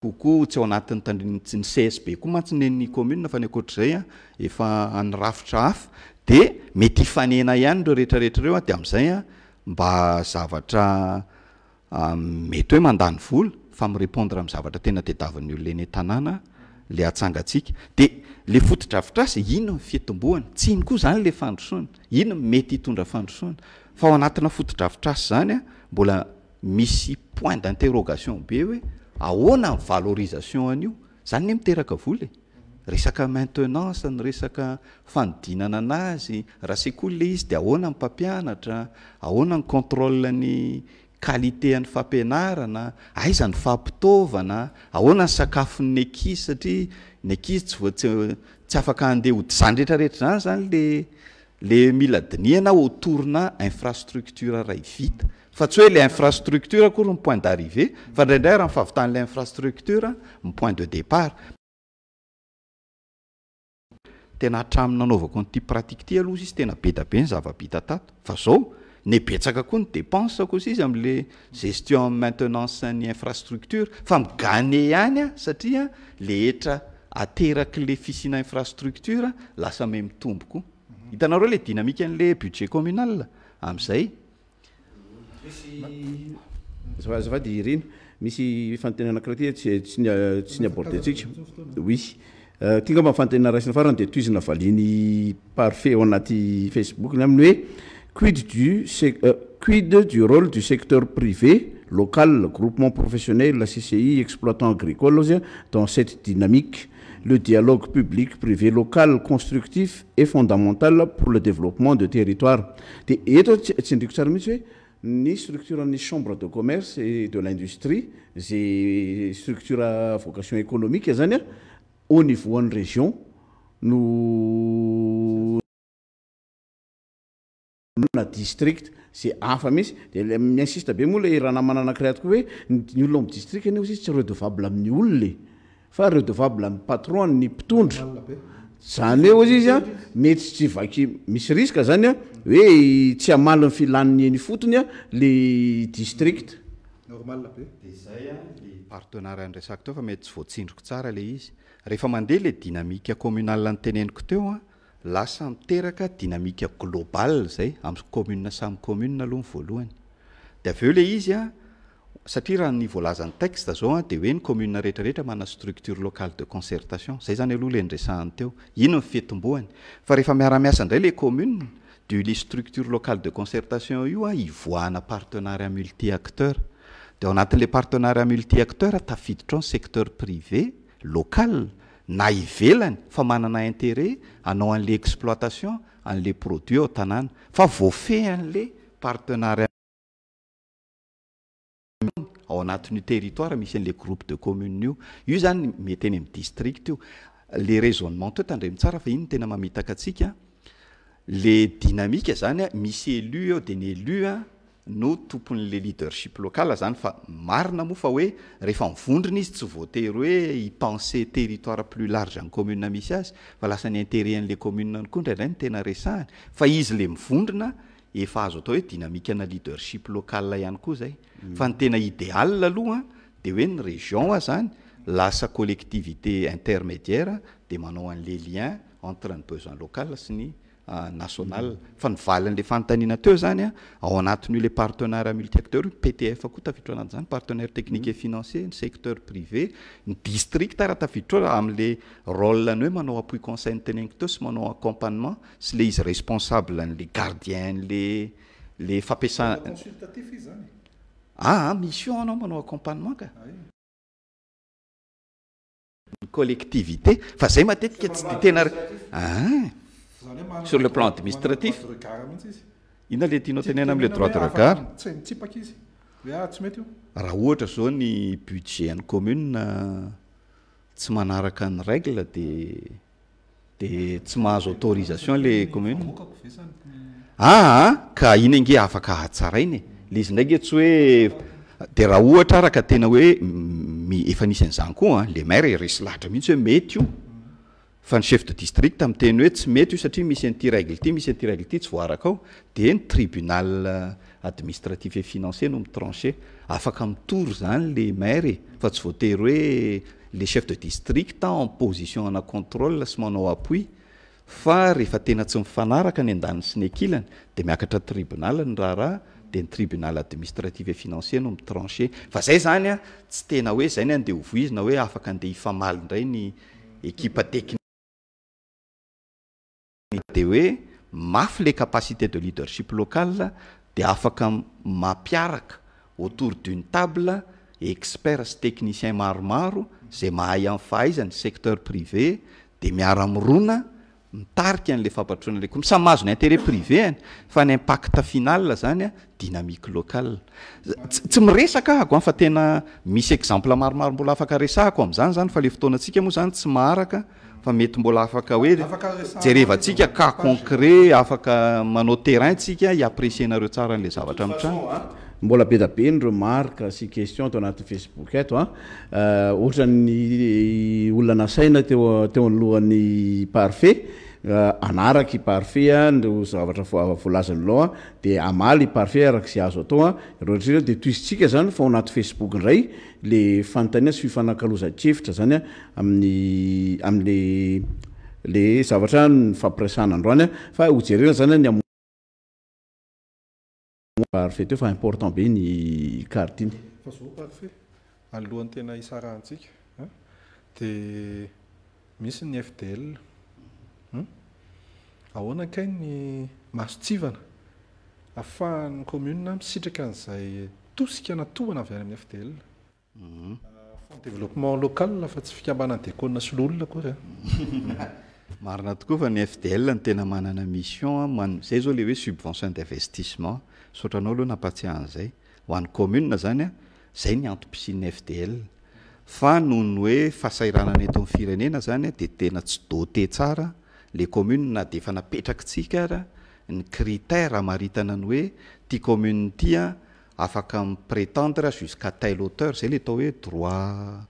kokoa tsy ao anatin'ny tadiy csb koa matsineny kommuna fankotrizaya ah, efa anyrafitra hafa de mety hifanena ihany reo rehetrarehetrareoa ah, de am'izaya ah, mba zavatra mety hoe mandany vola fa mirepondra am'zavatra tena tediain' i leny tn le atangai le fotodravitrasy iono nfietomboany tsy iny koa zany la fandrosoana inomety hitondra fandrosoana fa aoanatina fotodravitrasy zanyamboa misy point d'interrogation be eanvalorisation aiozyne ieamaintenanceny e e. resaka fanodinana an'azy ahasekol le izy di ahoana nmpampianatra ahoanan contrôle ny qualité an'ny fampianarana aizan'ny fampitaovana ahoana ny sakafo nki satria n aiz ytsy afaadehhozanreetrarehtra zany zany lele mila iniana torina infrastructure rah vita fa tsy hoe le infrastructure akory y point d'arrivé fandraindray raha ifavitan'le infrastructure point de départaoaotyaohaz izyteae abe ny zavabitataaaoe eaakoa ny dépense ozy izy amle gestionmaintenance ny infrastructure fa migane hany a satria le etra ateraky le fisina infrastructure lasa memy tomboko hitanareo le dinamika an'le budget communal am'izay azafady ireny misy fantena anakiraha ty e tsy tsy nia- tsy niabordentsika oui eh, ty ngamba fantena raisina farany de toizina valiny parfait ao anaty facebook ny aminy hoe quid du eh, quid du rôle du secteur privé local groupement professionnel la CCI exploitant agricole dans cette dynamique le dialogue public-privé local constructif est fondamental pour le développement de territoires. ni structure ni chambre de commerce et de l'industrie, c'est structures à vocation économique, au niveau en région, nous na district c'est district, c'est de le miinsiste be moa le raha namanana kiratiko district, district qui izy tsy redevable amin'ny fa redevable patronny mpitondra zany hoe ozy izy a mety tsy vaky misy riska zany a hoe tsy amaly n'ny filan'ny ny fotonya le districtede zay a le partenaryanresaky teo fa mety tsy voatsindriko tsara le izy rehefa mandeha la dynamika communal nyteneniko teo a lasa miteraka dynamika global zay am commune samy communa alohany voalohany de aveo le izy a satria raha ny voalazan'ny texte zao a de hoe ny commune rehetrarehetra mana structure locale de concertation zay zany aloha le nresahany teo ino nyfihetomboany fa rehefa miara-miasa indray le commune de le structure locale de concertation io a ivoahana partenariat multi acteur de ao anatin'la partenariat multi acteur tafiditra ao ny secteur privé local na ivelany fa manana intérêt anao an'la exploitation les produit ao tanàna fa voafehan'la partenariat aa'territoieisy 'le groupe de omneiionymetyey m districtleasoeenttotandra mitsarafa inntenaaaile na zany misy élus ao de ny élut a no tompon'le leadership loal zany fa marina moafa oe reefa mivondrony izy tsy voatery oe ipensé territoire plus large ny commune misy azy fa lasany interén'le ommunea ny koa ndrayindray nytena resahany fa izy le miondrona efa azo atao hoe dynamiqa na leadership locale ihany koa zay fa ny tena idéale aloha a de hoe ny région a zany lasa collectivité intermédiaire de manao an'le lien entre ny besoin local sy ny Euh, national fa nivalin'le fanotanina teo zany a ao anatin' o le partenaria multiacteur ptf akoa tavidtro anaty zany partenaire technique et financier ny secteur privé ny district raha tavidotr aminle rôlan hoe manao apoy conseilnotenenko teo sy manao accompagnement sy le izy responsable n'le gardienlele fampisssion anao manaoacompagnement aetivitéazay atey sur le plan administratifit iona le tianao tenena amle droit de regar raha ohatra zao ny budget any communea tsy manaraka ny règle de de tsy mahazo autorisation le commune aa ah, ah, ka iny ange afaka ahatsara inye le izy ndraiky etsy hoe de raha ohatra araka tena hoe mefa mm, nisan'izany koa a le maire e resy lahatra mihitsy hoe mety io fanychef de district mteny hoe tsy mety io satriamisy atirgle ty misy trgle ty tsy voarakao de ny tribnal euh, administrativ e financé no mtrancher afaktour zany lemar fa tsy tery oelechef de districteposition acontrôlesy manaoappui fa rehfatena tsy ifanaraka ny ndanysny kilany de miakatratribnalny raharaha de nytribunal aministrativ e financé no mtrancher fa zay zanytsy tenaoe zayn adeiznaoe afaderay de hoe mafy le capacité de leadership local de afaka mampiaraka autour d'une table experts technicien maromaro zay mahay amyfahaizany secteur privé de miaramirona mitariky an'le fampatroana le o say mahazonyintéret privé any fa ny impact final zanya dynamiqe localtsy miesaka ahkofatea misy exemple maromaro mbola afaka resako am'zany zany fa le fotoana antsika moa zany tsy maharaka fa mety mbola afaka hoe jerevantsika ka concrét afaka manao terrain tsika hiapresienareo tsara n'la zavatra ami'trano mbola be dabe ny remarka sy kestion tao anatin' facebook ato a euh, ohatran'ny olona nasaina teteo an'lohan'ny parfet Eh, anaraky i parfe a zavatra voalazanylaoa dia amaly i parfe arak'zay azo atao a ireo tr di toisitsika zany fa o anaty facebook ndray le fantanya sy fifanakaloza tefitra zanya amin'ny ami'le le zavatra nyfampiresanandroany a fa hojerena zany narfe tofa important be ny arte inyea't d misy ny fd Hmm? inatokoafany f hmm. ah, ny *laughs* tena manana mission mazay zao le hoe subvention d'investissement sotra anao aloha napatsihahan'zay ho an'ny ommun zanya zay ny antompisiny f fa nohony hoe fahsairanany eto n firenena zany de tena tsy dote tsara le commune na defa napetrakytsika ny critère maritana any hoe ty commune itya afaky m prétendre jusqu' telle auteur zay le tao hoe droit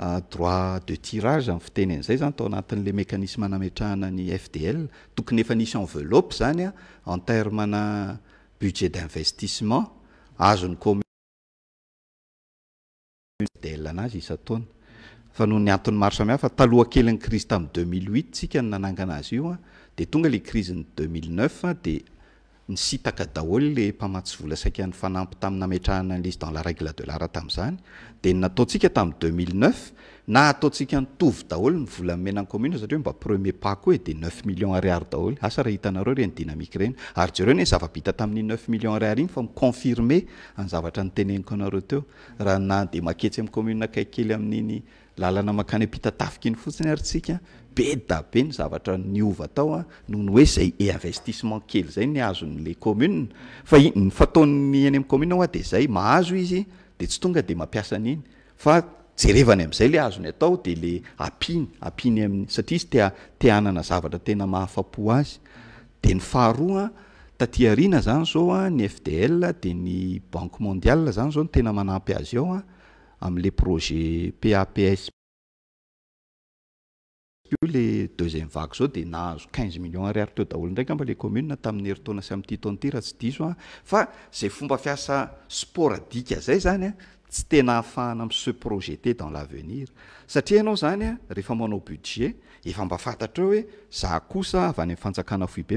euh, droit de tirage amy fitenen'izay zany atao anatin'le mécanisme anametrahana ny fdl tokony efa nisy enveloppe zany a en termena budget d'investissement azony commud an'azy isataoana fa no nyanton'ny maro samihafa talohakelyny crize tam 2008 sika nananganazy ioa de tongale rizny 0deaollempamatsyvolasanyfanampy tamametrahana aliy dans la règle delartam'zany de nataontsika tam' 2009 na ataotsika ntovy daholy volamenaommn satriah mba premier pao he de nf milion aary daholyasa ahhitanareo reny dnamike reny ary jereo oe zavabita tamin'inneuf million ariar igny fa miconfirme anzavatra nteneniko anareo teorahna de maketsy amy kommuneakaikely amin'iny lalanamakany ampitatafika iny fotsiny artsika be dabe ny zavatra ny a ataoa nohony oe zay einvestissement kely zay ny azon'le mn faifataony ey amoao a de zay mahazo izy de tsy tonga de mampiasa anyiny fa jerevany am'izay le azony atao de le apiny apiny ami satria izy teanana zavatra tena mahafapo azy de ny faharoa tatiarina zany zaoa ny fdl de ny banke mondial zany zao ntena manapy azy aoa am projets PAPS, le deuxième vague millions de 15 millions ariary teo Les commune c'est sy a fa zay fomba fiasa faire ça sporadique, a tsy cest ahafahana se projeter dans l'avenir satria ianao zany a manao budget coûté ça, fantatra hoe za kosa foibe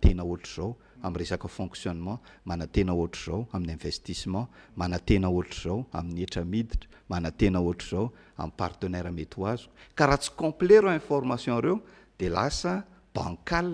tena chose 'resakafonctionnement manantena ohatr zao amin'ny investissement manantena ohatrzao amin'ny etramiditra manantena ohatrzao ami'y partenaire mety h azo karaha tsy complet reo information reo de lasa bankal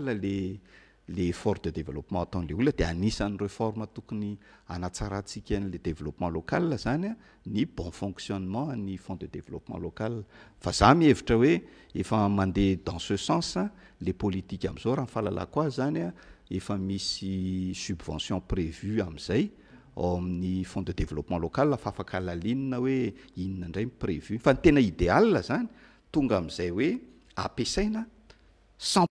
lefort de développement ataon'le olona de anisan'ny reforme tokony anatsarantsika n'le développement local zanya ny bon fonctionnement ny fond de développement local fa za mihevitra hoe efa mandeha dans ce sensa le politique am'zao raha falalako az zanya efa misy subvention prévu am'izay ao amin'ny fond de développement localafaafaka lalinina hoe inona indray prévu fa ny tena idéal zany tonga am'izay hoe ampisaina sbr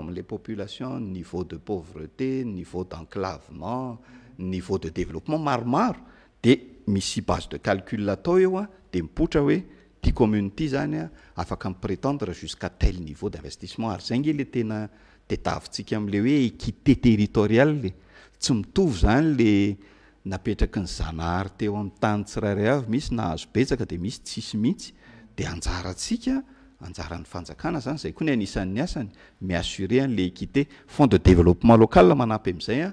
amla population niveau de pauvreté niveau d'enclavement niveau de développement maromaro de misy base de calculatao eo a de mipotraoe commune ity zany a afaka n' prétendre jusqu'à tell niveau d'investissement ary zay nge le tena tetavitsika am'le hoe équité territorial le tsy mitovy zany le napetraky ny zanahary teo amn'ny tany tsiraray avy misy nahazo petsaka de misy tsisy mihitsy de anjaratsika anjarany fanjakana zany zay koa ny anisan'ny asany mi assurer anle équité fond de développement local manampy am'izaya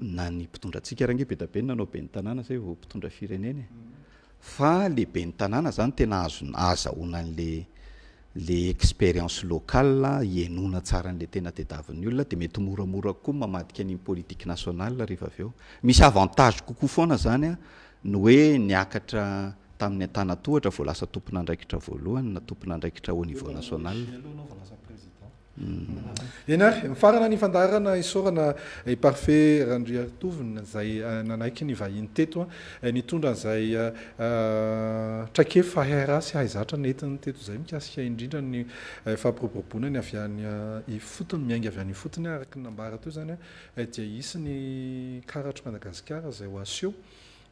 na ny mpitondra antsika raha nge be dabe nanao be 'ny tanàna zay vo mpitondra fireneny fa leh ibe ny tanàna zany tena azon- azahonan'lele expérience lokal ienona tsaran'le tena dediavin'ny olona de mety moramorakkoa mamadika an'i'ny politique national rehefa aveo misy avantage kokoa foana zany a no hoe niakatra tamin'ny an-tana tohatra voalasa tompona andraikitra voalohany na tompona ndraikitra auniveau national eny ary mifarana ny fandarana isorana i eh, parfet raindriatoviny zay eh, nanaiky ny vahian'ny tetoa nitondran'zay trake faharasy hayzatra nentinny teto eh, zay mikasika indrindra ny fahmpiroborobona ny avy any ifotony miainga avy any fotony araky y nambara to zany a dia isiny karatry madagasikara zay hoaseo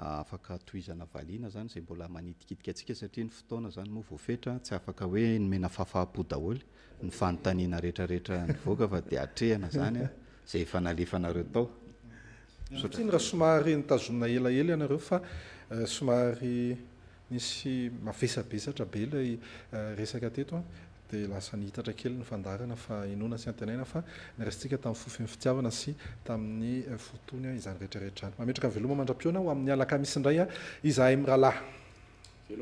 afaka toizana valiana zany zay mbola manitikitika antsika satria ny fotoana zany moa voafetra tsy afaka hoe nomena fafahapo daholy nyfanontaniana retrarehetra nyvoaka fa di atrehana zany a zay fa nalefanareo taony raha somary nytazona elaela ianareo fa eh, somary misy mafesabesatra be lay eh, resaka teto a dia lasa nihitatra kely nyfandarana fa inona sy antenaina fa nyresintsika tamin'ny fofiny fitiavana sy tamin'ny eh, fotony ah, izany rehetrarehetrazany mametraka mnveloma mandra-pioana ho amin'ny alaka misi ndraya ah, izahay mirahalahy